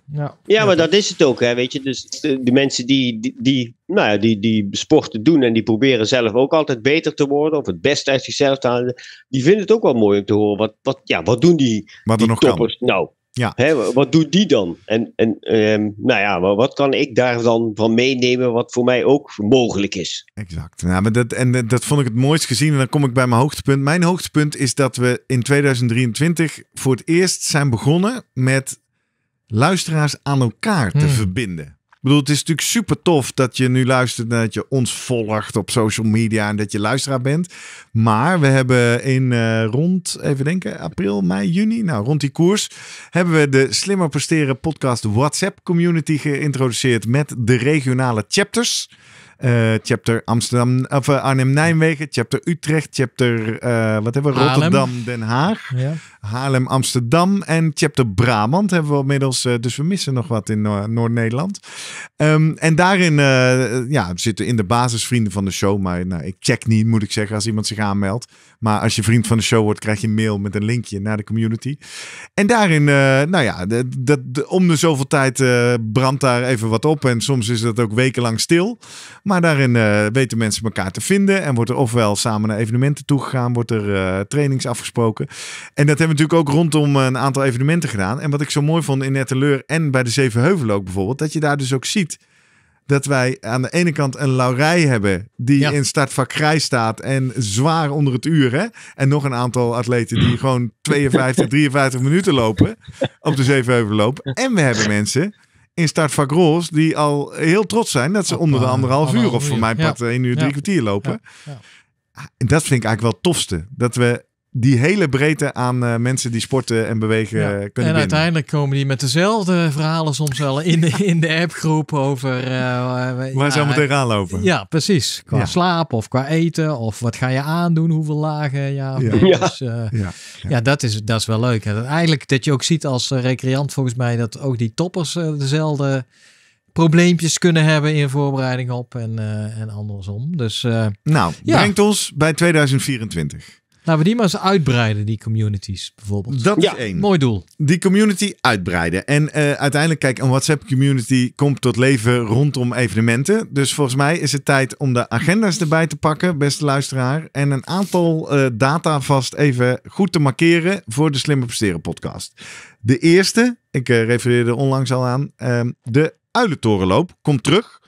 Ja, maar dat is het ook. Hè, weet je, dus de, mensen die, die, nou ja, die, die sporten doen en die proberen zelf ook altijd beter te worden. Of het beste uit zichzelf te halen. Die vinden het ook wel mooi om te horen. Wat, wat, ja, wat doen die, die toppers nou? Ja. Hè, wat doet die dan? En, en ehm, nou ja, wat kan ik daar dan van meenemen wat voor mij ook mogelijk is? Exact. Nou, maar dat, en dat vond ik het mooist gezien. En dan kom ik bij mijn hoogtepunt. Mijn hoogtepunt is dat we in 2023 voor het eerst zijn begonnen met luisteraars aan elkaar te hmm. verbinden bedoel, het is natuurlijk super tof dat je nu luistert, dat je ons volgt op social media en dat je luisteraar bent. Maar we hebben in eh, rond, even denken, april, mei, juni, nou rond die koers, hebben we de Slimmer Presteren podcast WhatsApp community geïntroduceerd met de regionale chapters. Eh, chapter Amsterdam, of eh, Arnhem-Nijmegen, chapter Utrecht, chapter, wat hebben we, Rotterdam, Den Haag. Ja. Haarlem, Amsterdam en chapter Brabant hebben we inmiddels. Eh, dus we missen nog wat in Noord-Nederland. Ehm, en daarin eh, ja, zitten in de basis vrienden van de show. Maar nou, ik check niet, moet ik zeggen, als iemand zich aanmeldt. Maar als je vriend van de show wordt, krijg je een mail met een linkje naar de community. En daarin, eh, nou ja, om de zoveel tijd brandt daar even wat op. En soms is dat ook wekenlang stil. Maar daarin weten mensen elkaar te vinden. En wordt er ofwel samen naar evenementen toegegaan, wordt er trainings afgesproken. En dat hebben natuurlijk ook rondom eh, een aantal evenementen gedaan. En wat ik zo mooi vond in Netteleur en bij de Zevenheuvelen ook bijvoorbeeld, dat je daar dus ook ziet dat wij aan de ene kant een Laurij hebben die in startvak grijs staat en zwaar onder het uur. Hè? En nog een aantal atleten die gewoon 52, 53 minuten lopen op de Zevenheuvelloop. En we hebben mensen in startvak roze die al heel trots zijn dat ze onder de eh, anderhalf uur of voor mij part 1 eh, uur, drie kwartier lopen. Ja. En dat vind ik eigenlijk wel het tofste. Dat we die hele breedte aan eh, mensen die sporten en bewegen eh, kunnen kunnen En uiteindelijk komen die met dezelfde verhalen soms wel in de, in de appgroep over... Eh, waar ze allemaal tegenaan lopen. Ja, precies. Qua slaap of qua eten of wat ga je aandoen, hoeveel lagen. Ja, dus, ja. dat, is, dat is wel leuk. Hè. Dat eigenlijk dat je ook ziet als recreant volgens mij dat ook die toppers dezelfde probleempjes kunnen hebben in voorbereiding op en, en andersom. Dus, nou, brengt ons bij 2024. Nou, we die maar eens uitbreiden, die communities bijvoorbeeld. Dat ja. is één. Mooi doel. Die community uitbreiden. En eh, uiteindelijk, kijk, een WhatsApp-community komt tot leven rondom evenementen. Dus volgens mij is het tijd om de agenda's erbij te pakken, beste luisteraar. En een aantal uh, data vast even goed te markeren voor de Slimmer Presteren podcast. De eerste, ik uh, refereerde onlangs al aan, ehm, de Uilentorenloop komt terug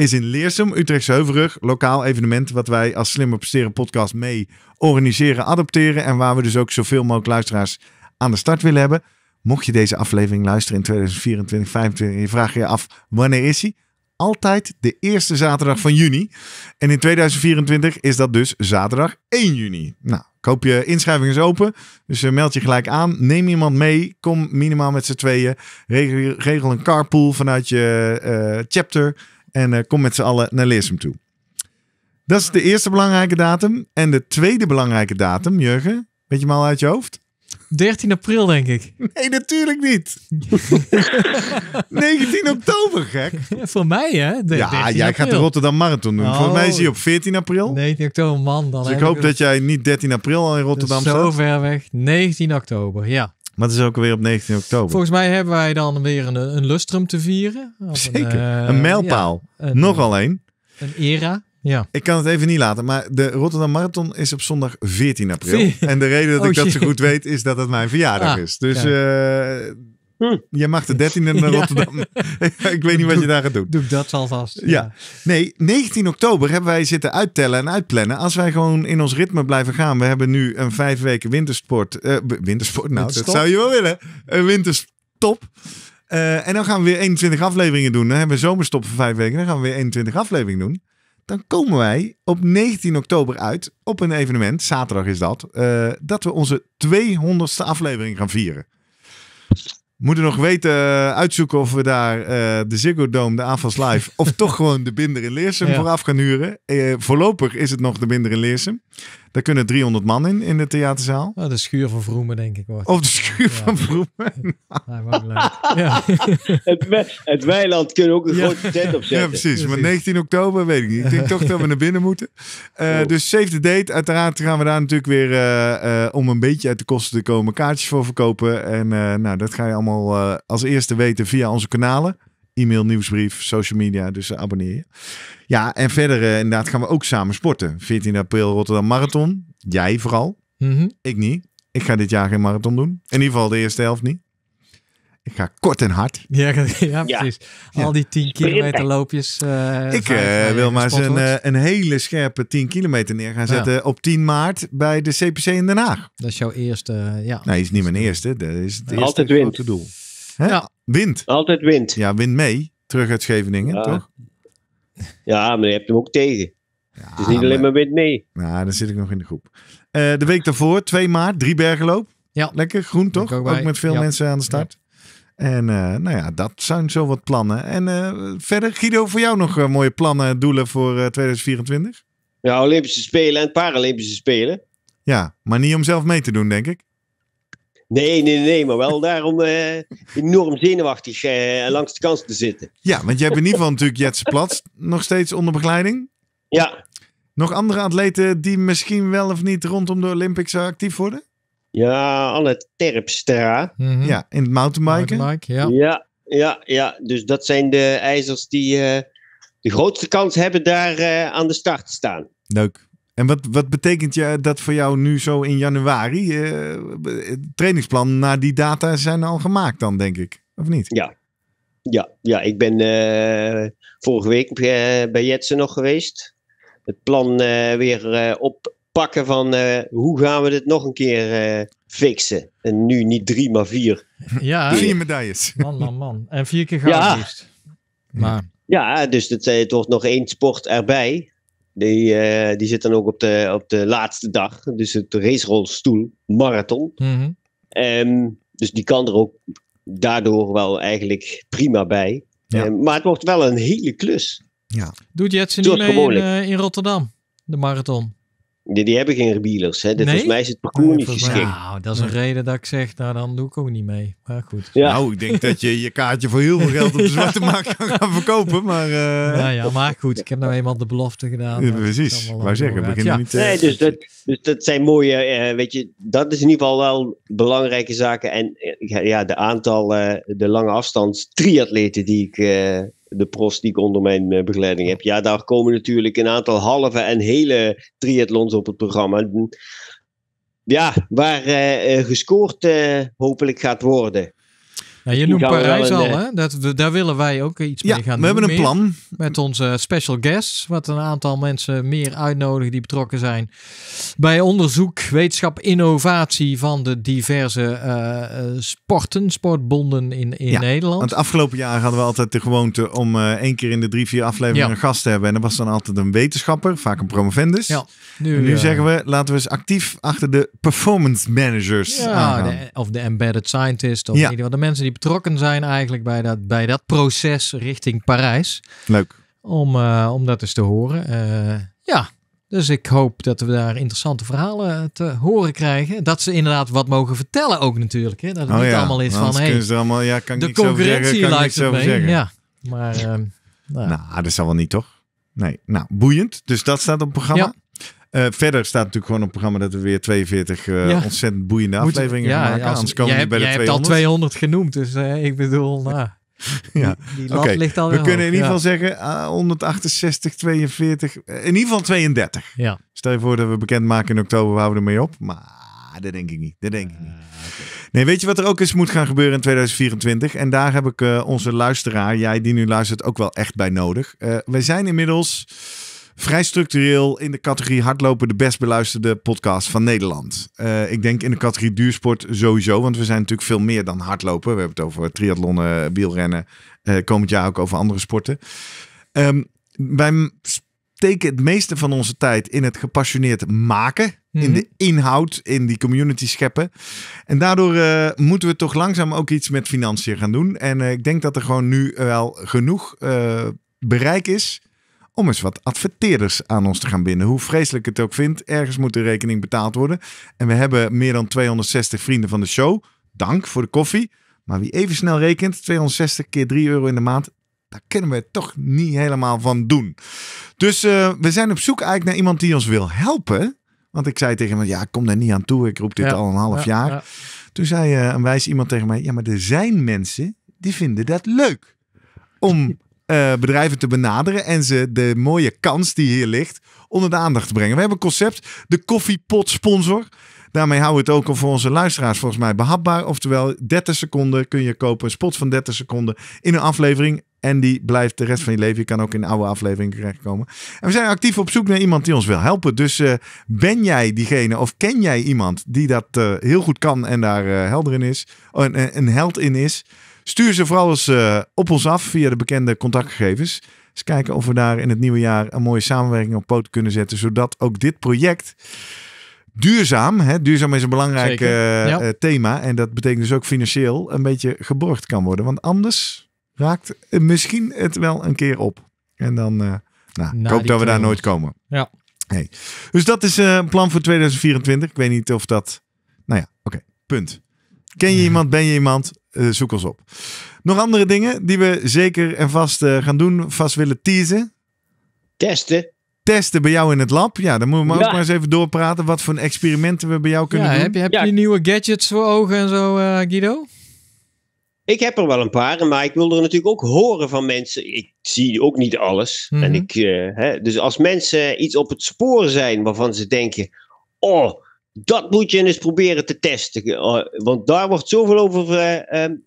is in Leersum, Utrechtse Heuvelrug. Lokaal evenement wat wij als Slimmer Presteren podcast mee organiseren, adopteren. En waar we dus ook zoveel mogelijk luisteraars aan de start willen hebben. Mocht je deze aflevering luisteren in 2024, 2025 en je vraagt je af wanneer is hij? Altijd de eerste zaterdag van juni. En in 2024 is dat dus zaterdag 1 juni. Nou, ik hoop je inschrijving is open. Dus eh, meld je gelijk aan. Neem iemand mee. Kom minimaal met z'n tweeën. Regel, een carpool vanuit je eh, chapter. En eh, kom met z'n allen naar Leersum toe. Dat is de eerste belangrijke datum. En de tweede belangrijke datum, Jurgen, weet je hem al uit je hoofd? 13 april, denk ik. [LAUGHS] Nee, natuurlijk niet. 19 [LAUGHS] oktober, gek. voor mij, hè? ja, jij gaat de Rotterdam Marathon doen. Voor mij is je oh. op 14 april. 19 oktober, man. Dan dus ik hoop dat jij niet 13 april al in Rotterdam dus zo Zo ver weg. 19 oktober, ja. Maar het is ook weer op 19 oktober. Volgens mij hebben wij dan weer een, een lustrum te vieren. Zeker. Een, eh, een mijlpaal. Nog alleen. Een era. Ja. Ik kan het even niet laten, maar de Rotterdam Marathon is op zondag 14 april. en de reden dat oh, ik dat zo goed weet is dat het mijn verjaardag ah, is. Dus eh, Hm. Je mag de 13e [LAUGHS] naar eh, Rotterdam. [LAUGHS] ik weet niet wat je daar gaat doen. Doe dat alvast. Ja. Nee, 19 oktober hebben wij zitten uittellen en uitplannen. Als wij gewoon in ons ritme blijven gaan. We hebben nu een vijf weken wintersport. Uh, wintersport, nou, dat zou je wel willen. Een winterstop. Uh, en dan gaan we weer 21 afleveringen doen. Dan hebben we zomerstop voor vijf weken. Dan gaan we weer 21 afleveringen doen. Dan komen wij op 19 oktober uit op een evenement, zaterdag is dat, dat we onze 200ste aflevering gaan vieren. Moeten nog weten, eh, uitzoeken of we daar eh, de Ziggo Dome, de Avals Live... of toch [LAUGHS] gewoon de Binder in Leersum gaan huren. Eh, voorlopig is het nog de Binder in Leersum. Daar kunnen 300 man in, in de theaterzaal. Oh, de schuur van Vroemen, denk ik. wel. Of de schuur van Vroemen. [LAUGHS] Ja, ja. [LAUGHS] het, het, weiland kunnen ook een grote tent opzetten. Ja, precies. Maar 19 oktober, weet ik niet. Ik denk toch dat we naar binnen moeten. Uh, dus save the date. Uiteraard gaan we daar natuurlijk weer, eh, eh, om een beetje uit de kosten te komen, kaartjes voor verkopen. En nou, dat ga je allemaal als eerste weten via onze kanalen e-mail, nieuwsbrief, social media. Dus abonneer je. Ja, en verder eh, inderdaad gaan we ook samen sporten. 14 april Rotterdam Marathon. Jij vooral. Mhm. Ik niet. Ik ga dit jaar geen marathon doen. In ieder geval de eerste helft niet. Ik ga kort en hard. Ja, [LAUGHS] ja precies. Al die 10 kilometer loopjes. Eh, ik eh, wil maar eens een, een, hele scherpe 10 kilometer neer gaan zetten op 10 maart bij de CPC in Den Haag. Dat is jouw eerste, ja. Nee, is niet mijn eerste. Dat is het Altijd eerste grote doel. Hè? Ja. Wind. Altijd wind. Ja, wind mee. Terug uit Scheveningen, toch? Ja, maar je hebt hem ook tegen. Ja, het is niet alleen maar wind mee. Nou, dan zit ik nog in de groep. Eh, de week daarvoor, 2 maart, drie bergenloop. Ja. Lekker, groen toch? Ook, met veel mensen aan de start. En eh, nou ja, dat zijn zo wat plannen. En eh, verder, Guido, voor jou nog mooie plannen, doelen voor 2024? Ja, Olympische Spelen en Paralympische Spelen. Ja, maar niet om zelf mee te doen, denk ik. Nee, nee, nee, maar wel daarom eh, enorm zenuwachtig eh, langs de kant te zitten. Ja, want je hebt in ieder geval natuurlijk Jets Plat nog steeds onder begeleiding. Ja. Nog andere atleten die misschien wel of niet rondom de Olympics actief worden? Ja, alle Terpstra. Mhm. Ja, in het Mountainbike, ja. ja. Ja, ja, dus dat zijn de ijzers die eh, de grootste kans hebben daar aan de start te staan. Leuk. En wat, wat betekent je, dat voor jou nu zo in januari? Eh, het trainingsplan naar die data zijn al gemaakt dan, denk ik. Of niet? Ja, ja, ja ik ben eh, vorige week eh, bij Jetsen nog geweest. Het plan weer oppakken van hoe gaan we dit nog een keer fixen. En nu niet drie, maar vier. [LAUGHS] Ja, vier medailles. Man, man, man. En vier keer gaan. ja. Maar... ja, dus het wordt nog één sport erbij. Die, eh, die zit dan ook op de, op de laatste dag. Dus het racerolstoel, marathon. Mm dus die kan er ook daardoor wel eigenlijk prima bij. Ehm, maar het wordt wel een hele klus. Ja. Doet Jetsen niet mee in, eh, in Rotterdam, de marathon? Die, die hebben geen wielers. Hè? Dit, nee? Volgens mij is het parcours niet geschikt. Nou, dat is een reden dat ik zeg, nou dan doe ik ook niet mee. Maar goed. Nou, ik denk dat je je kaartje voor heel veel geld op de zwarte markt kan gaan verkopen. Maar, uh... nou ja, maar goed, ik heb nou eenmaal de belofte gedaan. Ja, precies, wou zeggen, begin ja. niet... nee, eh, dus dat, dus dat zijn mooie, uh, weet je, dat is in ieder geval wel belangrijke zaken. En ja, de aantal, de lange afstands triatleten die ik de pros die ik onder mijn eh, begeleiding heb. Ja, daar komen natuurlijk een aantal halve en hele triathlons op het programma. Ja, waar eh, gescoord eh, hopelijk gaat worden. Nou, je noemt Parijs al, eh, hè? Dat, we, daar willen wij ook iets mee gaan doen. We hebben een plan. Met onze eh, special guests, wat een aantal mensen meer uitnodigen die betrokken zijn bij onderzoek, wetenschap, innovatie van de diverse eh, sporten, sportbonden in, in ja, Nederland. het afgelopen jaar hadden we altijd de gewoonte om uh, één keer in de drie, vier afleveringen een gast te hebben. En dat was dan altijd een wetenschapper, vaak een promovendus. Ja, nu, zeggen we, laten we eens actief achter de performance managers of de embedded scientist, of in ieder geval de mensen die betrokken zijn eigenlijk bij dat, bij dat proces richting Parijs. Leuk. Om, eh, om dat eens te horen. Eh, ja, dus ik hoop dat we daar interessante verhalen te horen krijgen. Dat ze inderdaad wat mogen vertellen ook natuurlijk. Hè? Dat het oh niet allemaal is van... Hey, allemaal, ja, kan de concurrentie lijkt het mee. Zeggen. Ja, maar... Eh, nou. nou, dat zal wel niet toch? Nee, nou, boeiend. Dus dat staat op het programma. Ja. Eh, verder staat natuurlijk gewoon op het programma dat we weer 42 eh, ontzettend boeiende afleveringen gaan ja, maken. Ja, anders komen bij de Ja, Je hebt al 200 genoemd, dus eh, ik bedoel, [LAUGHS] nou, ja. die, ligt al We kunnen in ieder geval zeggen 168, 42, in ieder geval 32. Ja. Stel je voor dat we bekend maken in oktober, waar we ermee op. Maar dat denk ik niet, dat denk ik niet. Nee, weet je wat er ook eens moet gaan gebeuren in 2024? En daar heb ik onze luisteraar, jij die nu luistert, ook wel echt bij nodig. we zijn inmiddels vrij structureel in de categorie hardlopen de best beluisterde podcast van Nederland. Eh, ik denk in de categorie duursport sowieso, want we zijn natuurlijk veel meer dan hardlopen. We hebben het over triathlonnen, wielrennen, eh, komend jaar ook over andere sporten. Ehm, wij steken het meeste van onze tijd in het gepassioneerd maken, in mhm. de inhoud, in die community scheppen. En daardoor eh, moeten we toch langzaam ook iets met financiën gaan doen. En ik denk dat er gewoon nu wel genoeg bereik is om eens wat adverteerders aan ons te gaan binden. Hoe vreselijk het ook vindt, ergens moet de rekening betaald worden. En we hebben meer dan 260 vrienden van de show. Dank voor de koffie. Maar wie even snel rekent, 260 keer 3 euro in de maand, daar kunnen we het toch niet helemaal van doen. Dus eh, we zijn op zoek eigenlijk naar iemand die ons wil helpen. Want ik zei tegen hem, ja, ik kom daar niet aan toe. Ik roep dit al een half jaar. Toen zei eh, een wijs iemand tegen mij, ja, maar er zijn mensen die vinden dat leuk. Om eh, bedrijven te benaderen en ze de mooie kans die hier ligt onder de aandacht te brengen. We hebben een concept, de koffiepot sponsor. Daarmee houden we het ook voor onze luisteraars volgens mij behapbaar. Oftewel, 30 seconden kun je kopen, een spot van 30 seconden in een aflevering. En die blijft de rest van je leven. Je kan ook in oude afleveringen terechtkomen. En we zijn actief op zoek naar iemand die ons wil helpen. Dus eh, ben jij diegene of ken jij iemand die dat eh, heel goed kan en daar helder in is, een, oh, een held in is? Stuur ze vooral eens eh, op ons af via de bekende contactgegevens. Eens kijken of we daar in het nieuwe jaar een mooie samenwerking op poot kunnen zetten. Zodat ook dit project duurzaam, hè, duurzaam is een belangrijk eh, eh, thema. En dat betekent dus ook financieel een beetje geborgd kan worden. Want anders raakt misschien het wel een keer op. En dan, uh, nou, ik hoop dat we daar nooit komen. Ja. Hey. Dus dat is een plan voor 2024. Ik weet niet of dat... Nou ja, oké. Punt. Ken je iemand? Ben je iemand? Eh, zoek ons op. Nog andere dingen die we zeker en vast eh, gaan doen, vast willen teasen? Testen. Testen bij jou in het lab. Ja, dan moeten we ook maar eens even doorpraten. Wat voor experimenten we bij jou kunnen ja, doen. Heb je, heb je nieuwe gadgets voor ogen en zo, eh, Guido? Ik heb er wel een paar, maar ik wil er natuurlijk ook horen van mensen. Ik zie ook niet alles. en mhm. ik, hè, dus als mensen iets op het spoor zijn waarvan ze denken: oh, dat moet je eens proberen te testen. Eh, want daar wordt zoveel over eh, ehm,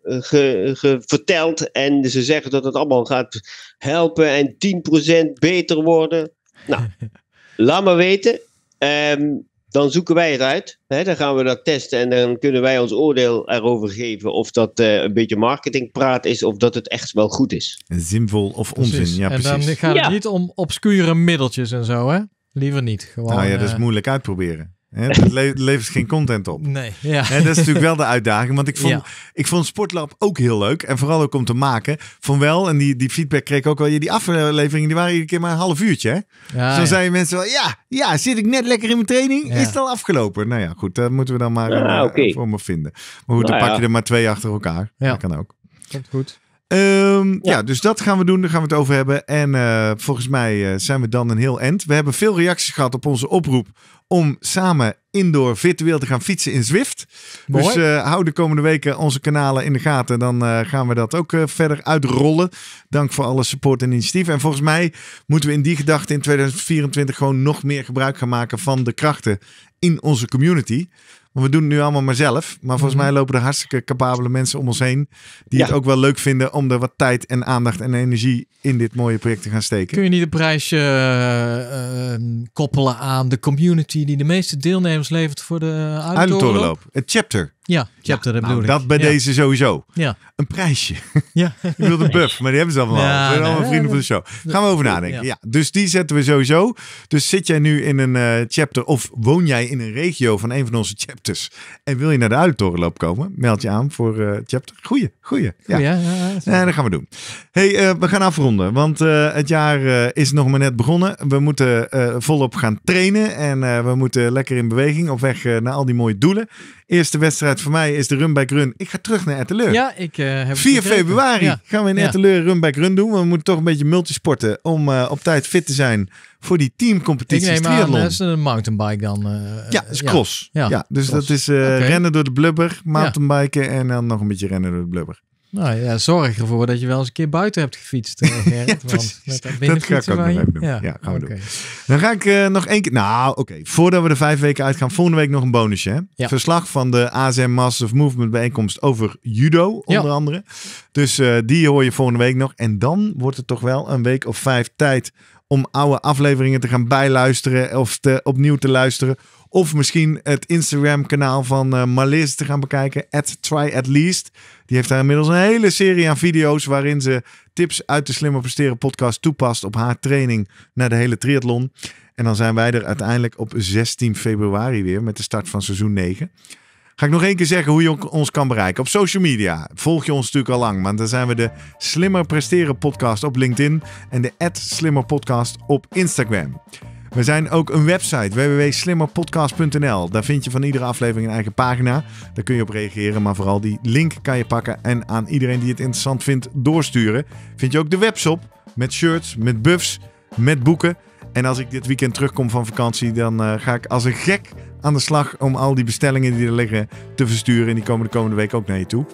verteld. En ze zeggen dat het allemaal gaat helpen en 10% beter worden. Nou, [LAUGHS] laat maar weten. Ehm, dan zoeken wij het uit. Dan gaan we dat testen en dan kunnen wij ons oordeel erover geven of dat eh, een beetje marketingpraat is of dat het echt wel goed is. Zinvol of onzin, ja precies. En dan gaat het niet om obscure middeltjes en zo, hè? Liever niet. Gewoon, nou ja, dat is moeilijk uitproberen. Het levert geen content op. Nee, ja. dat is natuurlijk wel de uitdaging. Want ik vond, ik vond Sportlab ook heel leuk. En vooral ook om te maken. Van wel, en die, die feedback kreeg ik ook wel. Die afleveringen die waren iedere keer maar een half uurtje. Hè? Zo ja. je mensen wel, ja, ja, zit ik net lekker in mijn training? Is het al afgelopen? Nou ja, goed, dat moeten we dan maar eh, voor me vinden. Maar dan nou pak je er maar twee achter elkaar. Dat kan ook. Klopt goed. Ehm, ja. dus dat gaan we doen. Daar gaan we het over hebben. En eh, volgens mij eh, zijn we dan een heel end. We hebben veel reacties gehad op onze oproep om samen indoor virtueel te gaan fietsen in Zwift. Dus uh, hou de komende weken onze kanalen in de gaten. Dan gaan we dat ook verder uitrollen. Dank voor alle support en initiatief. En volgens mij moeten we in die gedachte in 2024 gewoon nog meer gebruik gaan maken van de krachten in onze community we doen het nu allemaal maar zelf. Maar volgens mhm. mij lopen er hartstikke capabele mensen om ons heen. Die het ook wel leuk vinden om er wat tijd en aandacht en energie in dit mooie project te gaan steken. Kun je niet een prijsje eh, ehm, koppelen aan de community die de meeste deelnemers levert voor de eh, Uilentorenloop? Het chapter. Ja, chapter, ja, nou, Dat bij deze sowieso. Ja. Een prijsje. [LAUGHS] Ja. [LAUGHS] ik wilde een buff, maar die hebben ze allemaal. We zijn allemaal vrienden van de show. Gaan we over nadenken. Ja. Dus die zetten we sowieso. Dus zit jij nu in een eh, chapter of woon jij in een regio van een van onze chapters en wil je naar de Uitorenloop komen? Meld je aan voor eh, chapter. Goeie, goeie. Ja, ja, dat gaan we doen. hey, eh, we gaan afronden, want het jaar is nog maar net begonnen. We moeten volop gaan trainen en we moeten lekker in beweging op weg naar al die mooie doelen. Eerste wedstrijd voor mij is de Run Run. Ik ga terug naar Etteleur. Ja, ik eh, heb 4 februari gaan we in ja. Etteleur Run Run doen. We moeten toch een beetje multisporten om eh, op tijd fit te zijn voor die teamcompetitie. Ik dat is eh, een mountainbike dan. Ja, ja, is dus cross. Ja, dus dat is rennen door de blubber, mountainbiken en dan nog een beetje rennen door de blubber. Nou ja, zorg ervoor dat je wel eens een keer buiten hebt gefietst, eh, [LAUGHS] Gerrit. want met dat, ga ik ook even doen. Ja, gaan we doen. Dan ga ik eh, nog één keer... Nou, oké. Voordat we de vijf weken uitgaan, volgende week nog een bonusje. Hè? Verslag van de ASM Masters of Movement bijeenkomst over judo, onder andere. Dus eh, die hoor je volgende week nog. En dan wordt het toch wel een week of vijf tijd om oude afleveringen te gaan bijluisteren of te, opnieuw te luisteren. Of misschien het Instagram-kanaal van uh, te gaan bekijken. At try at least. Die heeft daar inmiddels een hele serie aan video's waarin ze tips uit de Slimmer Presteren podcast toepast op haar training naar de hele triathlon. En dan zijn wij er uiteindelijk op 16 februari weer met de start van seizoen 9. Ga ik nog één keer zeggen hoe je ons kan bereiken. Op social media volg je ons natuurlijk al lang. Want dan zijn we de Slimmer Presteren podcast op LinkedIn en de Slimmer podcast op Instagram. We zijn ook een website, www.slimmerpodcast.nl. Daar vind je van iedere aflevering een eigen pagina. Daar kun je op reageren, maar vooral die link kan je pakken en aan iedereen die het interessant vindt doorsturen. Vind je ook de webshop met shirts, met buffs, met boeken. En als ik dit weekend terugkom van vakantie, dan eh, ga ik als een gek aan de slag om al die bestellingen die er liggen te versturen. En die komen de komende week ook naar je toe.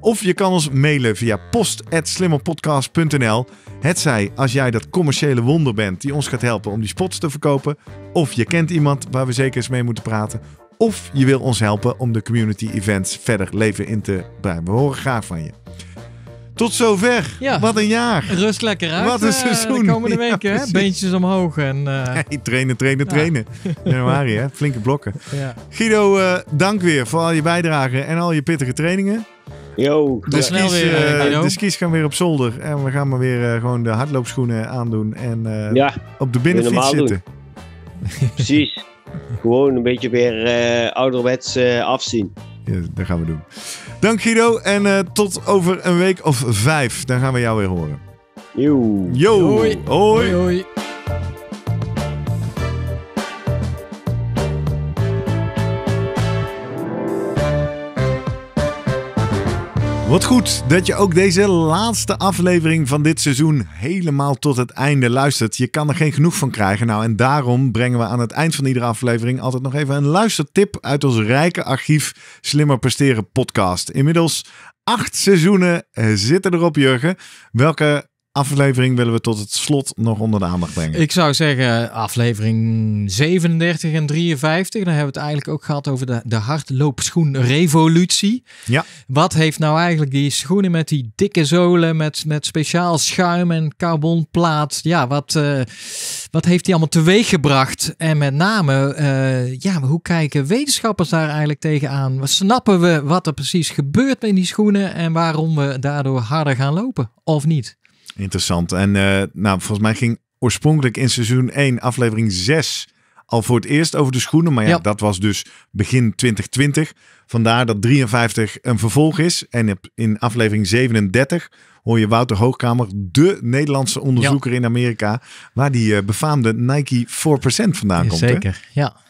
Of je kan ons mailen via post.slimmerpodcast.nl. Het zij als jij dat commerciële wonder bent die ons gaat helpen om die spots te verkopen. Of je kent iemand waar we zeker eens mee moeten praten. Of je wil ons helpen om de community events verder leven in te brengen. We horen graag van je. Tot zover. Ja. Wat een jaar. Rust lekker uit. Wat een eh, seizoen. de komende [LAUGHS] weken. Ja, Beentjes omhoog. En, eh, [LAUGHS] trainen, trainen, trainen. [LAUGHS] Januari, hè? Flinke blokken. Guido, eh, dank weer voor al je bijdrage en al je pittige trainingen. Yo. De, skis, de skis gaan weer op zolder. En we gaan maar weer gewoon de hardloopschoenen aandoen. En op de binnenfiets zitten. Precies. gewoon een beetje weer ouderwets afzien. Ja, dat gaan we doen. Dank Guido en eh, tot over een week of vijf. Dan gaan we jou weer horen. Yo. Yo. hoi, hoi. Wat goed dat je ook deze laatste aflevering van dit seizoen helemaal tot het einde luistert. Je kan er geen genoeg van krijgen. Nou, en daarom brengen we aan het eind van iedere aflevering altijd nog even een luistertip uit ons rijke archief Slimmer Presteren podcast. Inmiddels acht seizoenen eh, zitten erop, Jurgen. Welke aflevering willen we tot het slot nog onder de aandacht brengen? Ik zou zeggen aflevering 37 en 53. Dan hebben we het eigenlijk ook gehad over de, de hardloopschoenrevolutie. Ja. Wat heeft nou eigenlijk die schoenen met die dikke zolen, met, met speciaal schuim en carbonplaat. Ja, wat, eh, wat heeft die allemaal teweeg gebracht? En met name, eh, ja, hoe kijken wetenschappers daar eigenlijk tegenaan? Snappen we wat er precies gebeurt met die schoenen en waarom we daardoor harder gaan lopen of niet? Interessant. En eh, nou, volgens mij ging oorspronkelijk in seizoen 1, aflevering 6, al voor het eerst over de schoenen. Maar ja, dat was dus begin 2020. Vandaar dat 53 een vervolg is. En in aflevering 37 hoor je Wouter Hoogkamer, de Nederlandse onderzoeker in Amerika, waar die eh, befaamde Nike 4% vandaan komt. Zeker, ja.